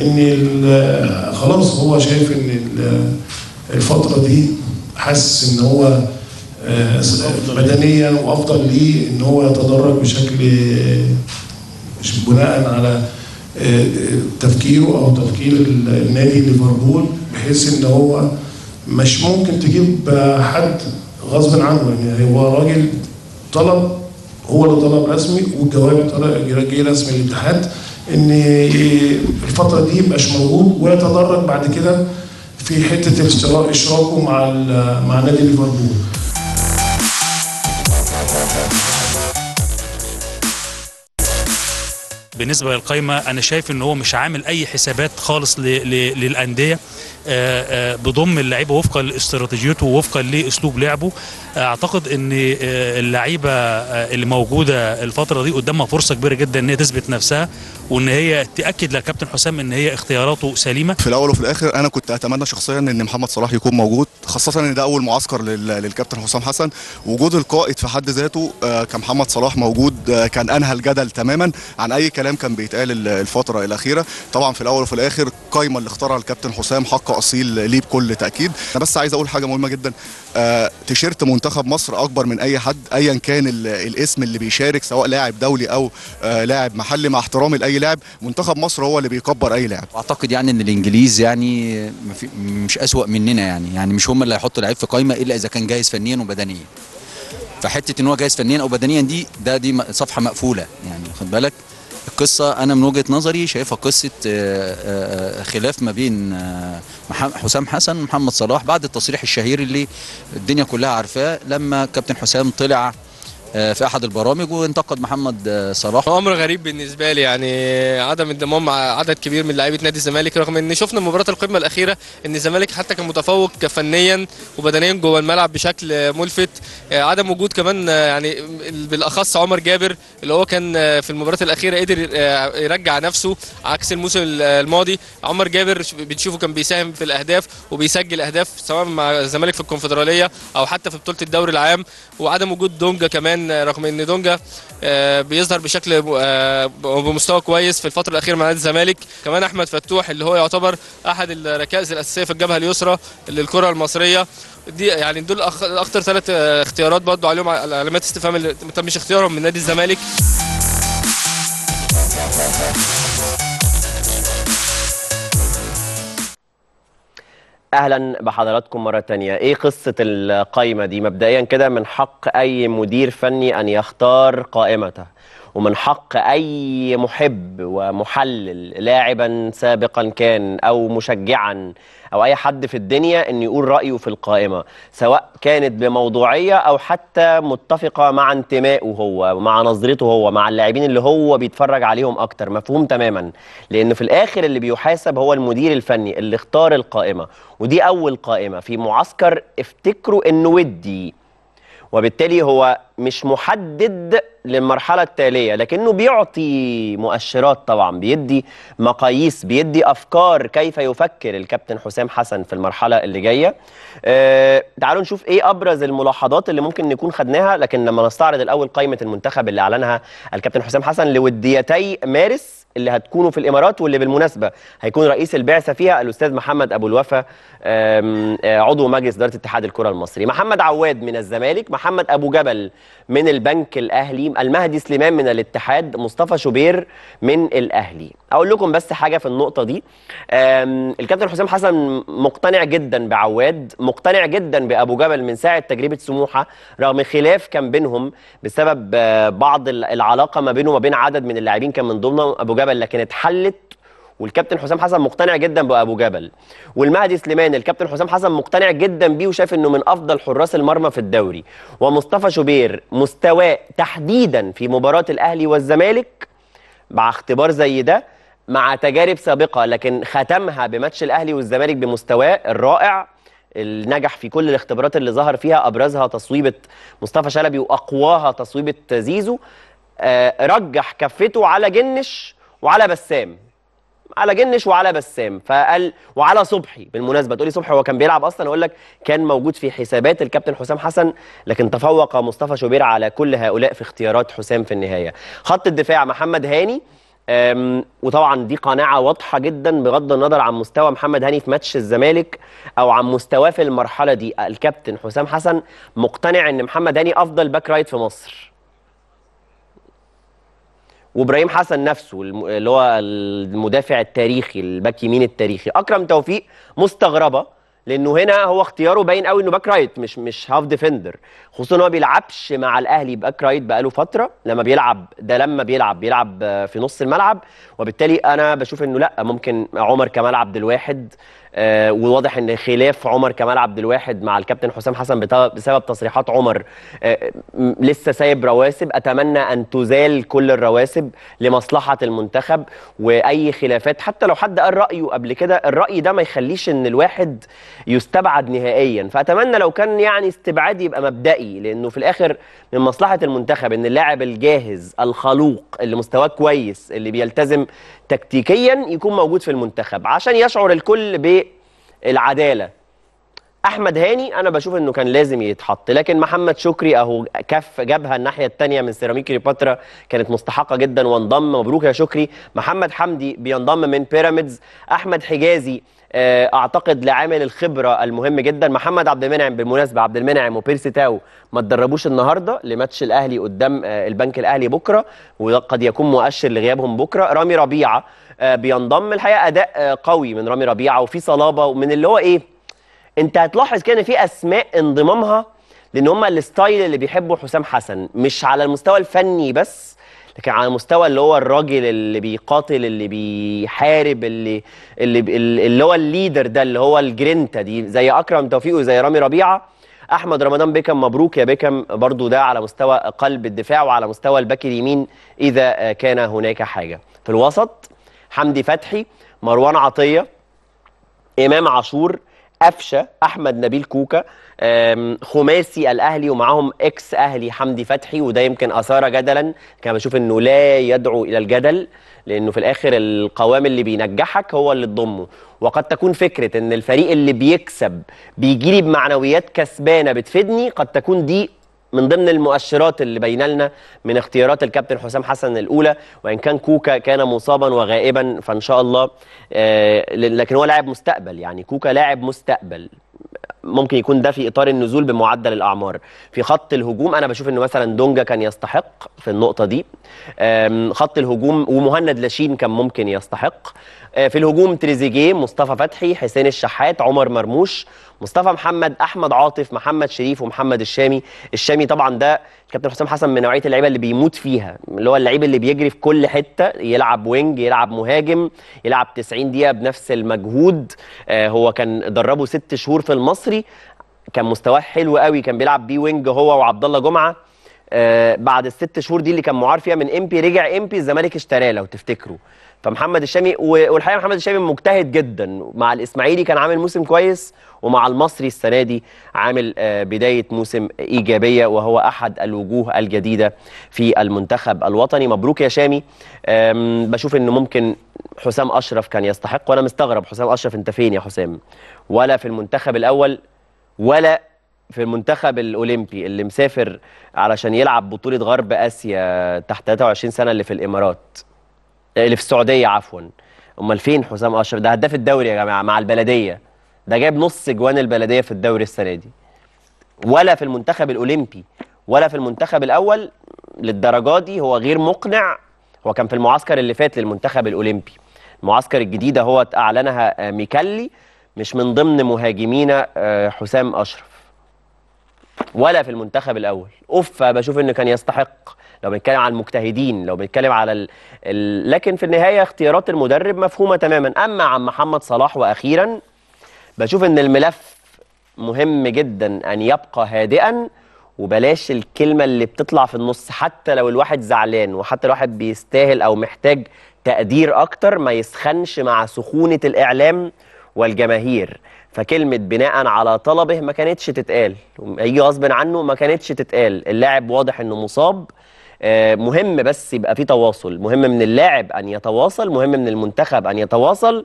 ان خلاص هو شايف ان الفتره دي حاسس ان هو بدنيا آه، وافضل ليه ان هو يتدرج بشكل بناء على آه، تفكيره او تفكير النادي ليفربول بحيث ان هو مش ممكن تجيب حد غصب عنه يعني هو راجل طلب هو اللي طلب رسمي والجواب جه رسمي الاتحاد ان الفتره دي مبقاش موجود ويتدرج بعد كده في حته اشتراك اشراكه مع مع نادي ليفربول بالنسبه للقايمه انا شايف ان هو مش عامل اي حسابات خالص للانديه آه، آه، بضم اللعيبه وفقا لاستراتيجيته ووفقا لاسلوب لعبه آه، اعتقد ان اللعيبه اللي موجوده الفتره دي قدامها فرصه كبيره جدا ان هي تثبت نفسها وان هي تاكد لكابتن حسام ان هي اختياراته سليمه في الاول وفي الاخر انا كنت اتمنى شخصيا ان محمد صلاح يكون موجود خاصه ان ده اول معسكر للكابتن حسام حسن وجود القائد في حد ذاته كمحمد صلاح موجود كان انهى الجدل تماما عن اي كلام كان بيتقال الفتره الاخيره طبعا في الاول وفي الاخر القايمه اللي اختارها الكابتن حسام حق اصيل ليه بكل تاكيد انا بس عايز اقول حاجه مهمه جدا آه تيشيرت منتخب مصر اكبر من اي حد ايا كان الاسم اللي بيشارك سواء لاعب دولي او آه لاعب محلي مع احترامي لاي لاعب منتخب مصر هو اللي بيكبر اي لاعب اعتقد يعني ان الانجليز يعني مش اسوا مننا يعني يعني مش هم اللي هيحطوا لعيب في قائمه الا اذا كان جاهز فنيا وبدنيا فحته ان هو جاهز فنيا او بدنيا دي ده دي صفحه مقفوله يعني خد بالك القصه انا من وجهه نظري شايفها قصه آه، آه، آه، خلاف ما بين حسام حسن ومحمد صلاح بعد التصريح الشهير اللي الدنيا كلها عارفاه لما كابتن حسام طلع آه، في احد البرامج وانتقد محمد آه، صلاح امر غريب بالنسبه لي يعني عدم انضمام مع عدد كبير من لاعيبه نادي الزمالك رغم ان شفنا مباراه القمه الاخيره ان الزمالك حتى كان متفوق فنيا وبدنيا جوه الملعب بشكل ملفت آه، عدم وجود كمان يعني بالاخص عمر جابر اللي هو كان في المباراه الاخيره قدر يرجع نفسه عكس الموسم الماضي عمر جابر بتشوفه كان بيساهم في الاهداف وبيسجل اهداف سواء مع الزمالك في الكونفدراليه او حتى في بطوله الدوري العام وعدم وجود دونجا كمان كمان رغم ان دونجا آه، بيظهر بشكل آه، بمستوى كويس في الفتره الاخيره مع نادي الزمالك كمان احمد فتوح اللي هو يعتبر احد الركائز الاساسيه في الجبهه اليسرى للكره المصريه دي يعني دول اكتر ثلاث اختيارات برضه عليهم علامات استفهام اللي مش تمش اختيارهم من نادي الزمالك اهلا بحضراتكم مره تانية ايه قصه القايمه دي مبدئيا كده من حق اي مدير فني ان يختار قائمته ومن حق اي محب ومحلل لاعبا سابقا كان او مشجعا او اي حد في الدنيا ان يقول رايه في القائمه سواء كانت بموضوعيه او حتى متفقه مع انتمائه هو مع نظرته هو مع اللاعبين اللي هو بيتفرج عليهم اكتر مفهوم تماما لان في الاخر اللي بيحاسب هو المدير الفني اللي اختار القائمه ودي اول قائمه في معسكر افتكروا انه ودي وبالتالي هو مش محدد للمرحلة التالية لكنه بيعطي مؤشرات طبعا بيدي مقاييس بيدي أفكار كيف يفكر الكابتن حسام حسن في المرحلة اللي جاية آه تعالوا نشوف إيه أبرز الملاحظات اللي ممكن نكون خدناها لكن لما نستعرض الأول قائمة المنتخب اللي أعلنها الكابتن حسام حسن لوديتي مارس اللي هتكونوا في الامارات واللي بالمناسبه هيكون رئيس البعثه فيها الاستاذ محمد ابو الوفا آه، عضو مجلس اداره اتحاد الكره المصري محمد عواد من الزمالك محمد ابو جبل من البنك الاهلي المهدي سليمان من الاتحاد مصطفى شوبير من الاهلي اقول لكم بس حاجه في النقطه دي الكابتن حسام حسن مقتنع جدا بعواد مقتنع جدا بابو جبل من ساعه تجربه سموحه رغم خلاف كان بينهم بسبب آه، بعض العلاقه ما بينه وما بين عدد من اللاعبين كان من ضمنهم ابو جبل لكن اتحلت والكابتن حسام حسن مقتنع جدا بابو جبل والمهدي سليمان الكابتن حسام حسن مقتنع جدا بيه وشايف انه من افضل حراس المرمى في الدوري ومصطفى شوبير مستواه تحديدا في مباراه الاهلي والزمالك مع اختبار زي ده مع تجارب سابقه لكن ختمها بماتش الاهلي والزمالك بمستواه الرائع النجح في كل الاختبارات اللي ظهر فيها ابرزها تصويبه مصطفى شلبي واقواها تصويبه زيزو آه، رجح كفته على جنش وعلى بسام على جنش وعلى بسام فقال وعلى صبحي بالمناسبه تقولي صبحي هو كان بيلعب اصلا اقول لك كان موجود في حسابات الكابتن حسام حسن لكن تفوق مصطفى شوبير على كل هؤلاء في اختيارات حسام في النهايه خط الدفاع محمد هاني وطبعا دي قناعه واضحه جدا بغض النظر عن مستوى محمد هاني في ماتش الزمالك او عن مستواه في المرحله دي الكابتن حسام حسن مقتنع ان محمد هاني افضل باك رايت في مصر وابراهيم حسن نفسه اللي هو المدافع التاريخي الباك يمين التاريخي اكرم توفيق مستغربه لانه هنا هو اختياره باين قوي انه باك رايت مش مش هاف ديفندر خصوصا ان هو بيلعبش مع الاهلي باك رايت بقاله فتره لما بيلعب ده لما بيلعب بيلعب في نص الملعب وبالتالي انا بشوف انه لا ممكن عمر عبد الواحد آه وواضح ان خلاف عمر كمال عبد الواحد مع الكابتن حسام حسن بسبب تصريحات عمر آه لسه سايب رواسب اتمنى ان تزال كل الرواسب لمصلحه المنتخب واي خلافات حتى لو حد قال رايه قبل كده الراي ده ما يخليش ان الواحد يستبعد نهائيا فاتمنى لو كان يعني استبعاد يبقى مبدئي لانه في الاخر من مصلحه المنتخب ان اللاعب الجاهز الخلوق اللي مستواه كويس اللي بيلتزم تكتيكيا يكون موجود في المنتخب عشان يشعر الكل بالعداله احمد هاني انا بشوف انه كان لازم يتحط لكن محمد شكري اهو كف جابها الناحيه الثانيه من سيراميك كليوباترا كانت مستحقه جدا وانضم مبروك يا شكري محمد حمدي بينضم من بيراميدز احمد حجازي آه، اعتقد لعامل الخبره المهم جدا محمد عبد المنعم بالمناسبه عبد المنعم وبيرسي تاو ما تدربوش النهارده لماتش الاهلي قدام آه، البنك الاهلي بكره وقد يكون مؤشر لغيابهم بكره رامي ربيعه آه، بينضم الحقيقه اداء قوي من رامي ربيعه وفي صلابه ومن اللي هو ايه انت هتلاحظ كده في اسماء انضمامها لان هم الستايل اللي بيحبه حسام حسن مش على المستوى الفني بس لكن على مستوى اللي هو الراجل اللي بيقاتل اللي بيحارب اللي اللي اللي هو الليدر ده اللي هو الجرينتا دي زي اكرم توفيق وزي رامي ربيعه احمد رمضان بيكم مبروك يا بيكم برضو ده على مستوى قلب الدفاع وعلى مستوى الباك اليمين اذا آه، كان هناك حاجه في الوسط حمدي فتحي مروان عطيه امام عاشور قفشه احمد نبيل كوكا خماسي الاهلي ومعاهم اكس اهلي حمدي فتحي وده يمكن اثار جدلا كان بشوف انه لا يدعو الى الجدل لانه في الاخر القوام اللي بينجحك هو اللي تضمه وقد تكون فكره ان الفريق اللي بيكسب بيجي لي بمعنويات كسبانه بتفيدني قد تكون دي من ضمن المؤشرات اللي باينه لنا من اختيارات الكابتن حسام حسن الاولى وان كان كوكا كان مصابا وغائبا فان شاء الله آه، لكن هو لاعب مستقبل يعني كوكا لاعب مستقبل ممكن يكون ده في اطار النزول بمعدل الاعمار في خط الهجوم انا بشوف انه مثلا دونجا كان يستحق في النقطه دي خط الهجوم ومهند لاشين كان ممكن يستحق آه، في الهجوم تريزيجيه مصطفى فتحي حسين الشحات عمر مرموش مصطفى محمد احمد عاطف محمد شريف ومحمد الشامي الشامي طبعا ده كابتن حسام حسن من نوعيه اللعيبه اللي بيموت فيها اللي هو اللعيب اللي بيجري في كل حته يلعب وينج يلعب مهاجم يلعب 90 دقيقه بنفس المجهود آه، هو كان دربه ست شهور في المصري كان مستواه حلو قوي كان بيلعب بي وينج هو وعبد الله جمعه آه، بعد الست شهور دي اللي كان معار فيها من امبي رجع امبي الزمالك اشتراه لو تفتكروا فمحمد الشامي والحقيقه محمد الشامي مجتهد جدا مع الاسماعيلي كان عامل موسم كويس ومع المصري السنه دي عامل آه، بدايه موسم ايجابيه وهو احد الوجوه الجديده في المنتخب الوطني مبروك يا شامي بشوف انه ممكن حسام اشرف كان يستحق وانا مستغرب حسام اشرف انت فين يا حسام ولا في المنتخب الاول ولا في المنتخب الاولمبي اللي مسافر علشان يلعب بطوله غرب اسيا تحت 23 سنه اللي في الامارات اللي في السعوديه عفوا امال فين حسام اشرف ده هداف الدوري يا جماعه مع البلديه ده جاب نص جوان البلديه في الدوري السنه دي ولا في المنتخب الاولمبي ولا في المنتخب الاول للدرجه دي هو غير مقنع هو كان في المعسكر اللي فات للمنتخب الاولمبي المعسكر الجديد هو اعلنها آه، ميكالي مش من ضمن مهاجمينا آه، حسام اشرف ولا في المنتخب الاول اوف بشوف انه كان يستحق لو بنتكلم على المجتهدين لو بنتكلم على ال... ال... لكن في النهايه اختيارات المدرب مفهومه تماما اما عن محمد صلاح واخيرا بشوف ان الملف مهم جدا ان يبقى هادئا وبلاش الكلمه اللي بتطلع في النص حتى لو الواحد زعلان وحتى الواحد بيستاهل او محتاج تقدير اكتر ما يسخنش مع سخونه الاعلام والجماهير فكلمة بناء على طلبه ما كانتش تتقال هي غصب عنه ما كانتش تتقال اللاعب واضح انه مصاب آه، مهم بس يبقى في تواصل مهم من اللاعب ان يتواصل مهم من المنتخب ان يتواصل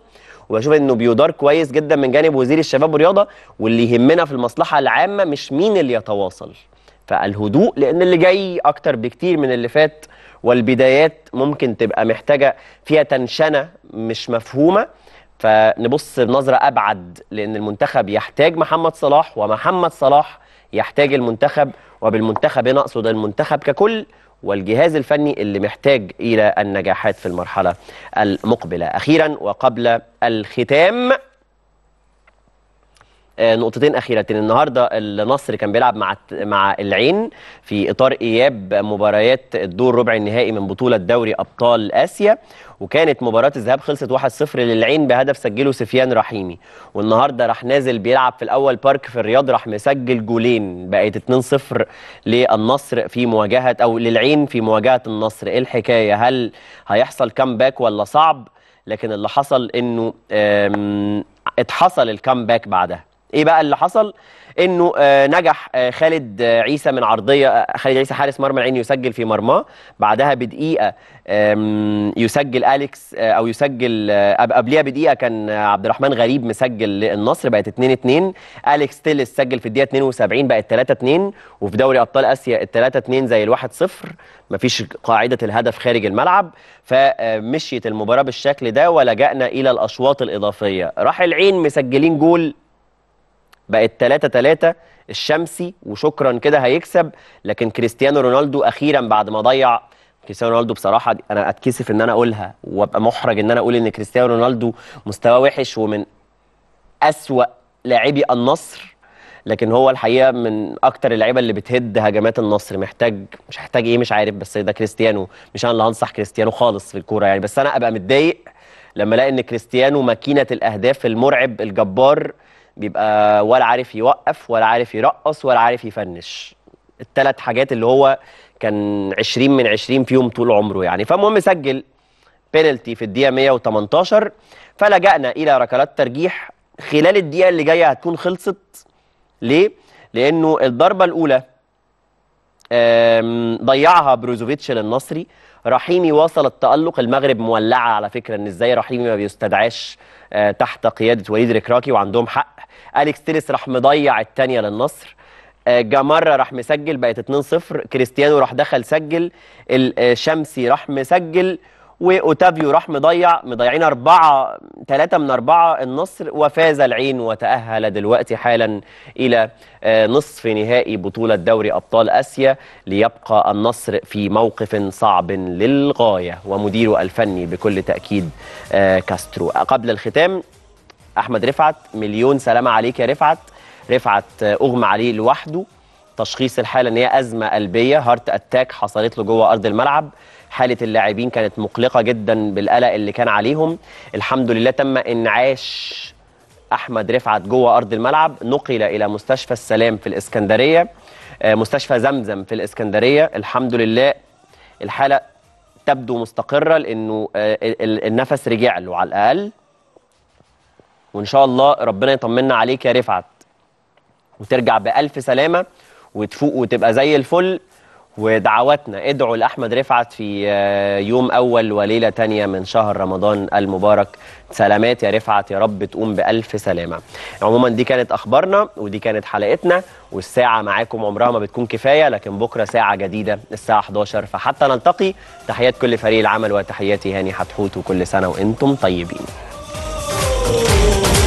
وبشوف انه بيدار كويس جدا من جانب وزير الشباب والرياضه واللي يهمنا في المصلحه العامه مش مين اللي يتواصل فالهدوء لان اللي جاي اكتر بكتير من اللي فات والبدايات ممكن تبقى محتاجه فيها تنشنه مش مفهومه فنبص بنظره ابعد لان المنتخب يحتاج محمد صلاح ومحمد صلاح يحتاج المنتخب وبالمنتخب هنا اقصد المنتخب ككل والجهاز الفني اللي محتاج إلى النجاحات في المرحلة المقبلة أخيرا وقبل الختام آه، نقطتين اخيرتين النهارده النصر كان بيلعب مع مع العين في اطار اياب مباريات الدور ربع النهائي من بطوله دوري ابطال اسيا وكانت مباراة الذهاب خلصت 1-0 للعين بهدف سجله سفيان رحيمي والنهارده راح نازل بيلعب في الاول بارك في الرياض راح مسجل جولين بقت 2-0 للنصر في مواجهة او للعين في مواجهة النصر ايه الحكاية هل هيحصل كامباك ولا صعب لكن اللي حصل انه اتحصل الكامباك بعدها ايه بقى اللي حصل انه آه، نجح آه، خالد آه، عيسى من عرضيه خالد عيسى حارس مرمى العين يسجل في مرماه بعدها بدقيقه يسجل اليكس او يسجل قبليها بدقيقه كان عبد الرحمن غريب مسجل للنصر بقت 2 2 اليكس تيلس سجل في الدقيقه 72 بقت 3 2 وفي دوري ابطال اسيا ال 3 2 زي ال 1 0 مفيش قاعده الهدف خارج الملعب فمشيت المباراه بالشكل ده ولجأنا الى الاشواط الاضافيه راح العين مسجلين جول بقت 3 3 الشمسي وشكرا كده هيكسب لكن كريستيانو رونالدو اخيرا بعد ما ضيع كريستيانو رونالدو بصراحه انا اتكسف ان انا اقولها وابقى محرج ان انا اقول ان كريستيانو رونالدو مستواه وحش ومن اسوا لاعبي النصر لكن هو الحقيقه من اكتر اللعيبه اللي بتهد هجمات النصر محتاج مش هحتاج ايه مش عارف بس ده كريستيانو مش انا اللي هنصح كريستيانو خالص في الكوره يعني بس انا ابقى متضايق لما الاقي ان كريستيانو ماكينه الاهداف المرعب الجبار بيبقى ولا عارف يوقف ولا عارف يرقص ولا عارف يفنش الثلاث حاجات اللي هو كان 20 من 20 فيهم طول عمره يعني فالمهم سجل بينالتي في الدقيقه 118 فلجأنا الى ركلات ترجيح خلال الدقيقه اللي جايه هتكون خلصت ليه؟ لانه الضربه الاولى ضيعها بروزوفيتش للنصري رحيمي وصل التألق المغرب مولعة على فكرة ان ازاي رحيمي ما بيستدعاش آه، تحت قيادة وليد ركراكي وعندهم حق اليكس تيليس راح مضيع الثانيه للنصر جمرة آه، راح مسجل بقت 2-0 كريستيانو راح دخل سجل الشمسي آه، راح مسجل واوتافيو راح مضيع مضيعين أربعة ثلاثة من أربعة النصر وفاز العين وتأهل دلوقتي حالا إلى آه، نصف نهائي بطولة دوري أبطال آسيا ليبقى النصر في موقف صعب للغاية ومديره الفني بكل تأكيد كاسترو قبل الختام احمد رفعت مليون سلامه عليك يا رفعت رفعت آه، اغمى عليه لوحده تشخيص الحاله ان هي ازمه قلبيه هارت اتاك حصلت له جوه ارض الملعب حاله اللاعبين كانت مقلقه جدا بالقلق اللي كان عليهم الحمد لله تم انعاش احمد رفعت جوه ارض الملعب نقل الى مستشفى السلام في الاسكندريه آه، مستشفى زمزم في الاسكندريه الحمد لله الحاله تبدو مستقره لانه آه، النفس رجع له على الاقل وان شاء الله ربنا يطمنا عليك يا رفعت وترجع بالف سلامه وتفوق وتبقى زي الفل ودعواتنا ادعوا لاحمد رفعت في آه، يوم اول وليله تانية من شهر رمضان المبارك سلامات يا رفعت يا رب تقوم بالف سلامه عموما دي كانت اخبارنا ودي كانت حلقتنا والساعه معاكم عمرها ما بتكون كفايه لكن بكره ساعه جديده الساعه 11 فحتى نلتقي تحيات كل فريق العمل وتحياتي هاني حتحوت وكل سنه وانتم طيبين amor.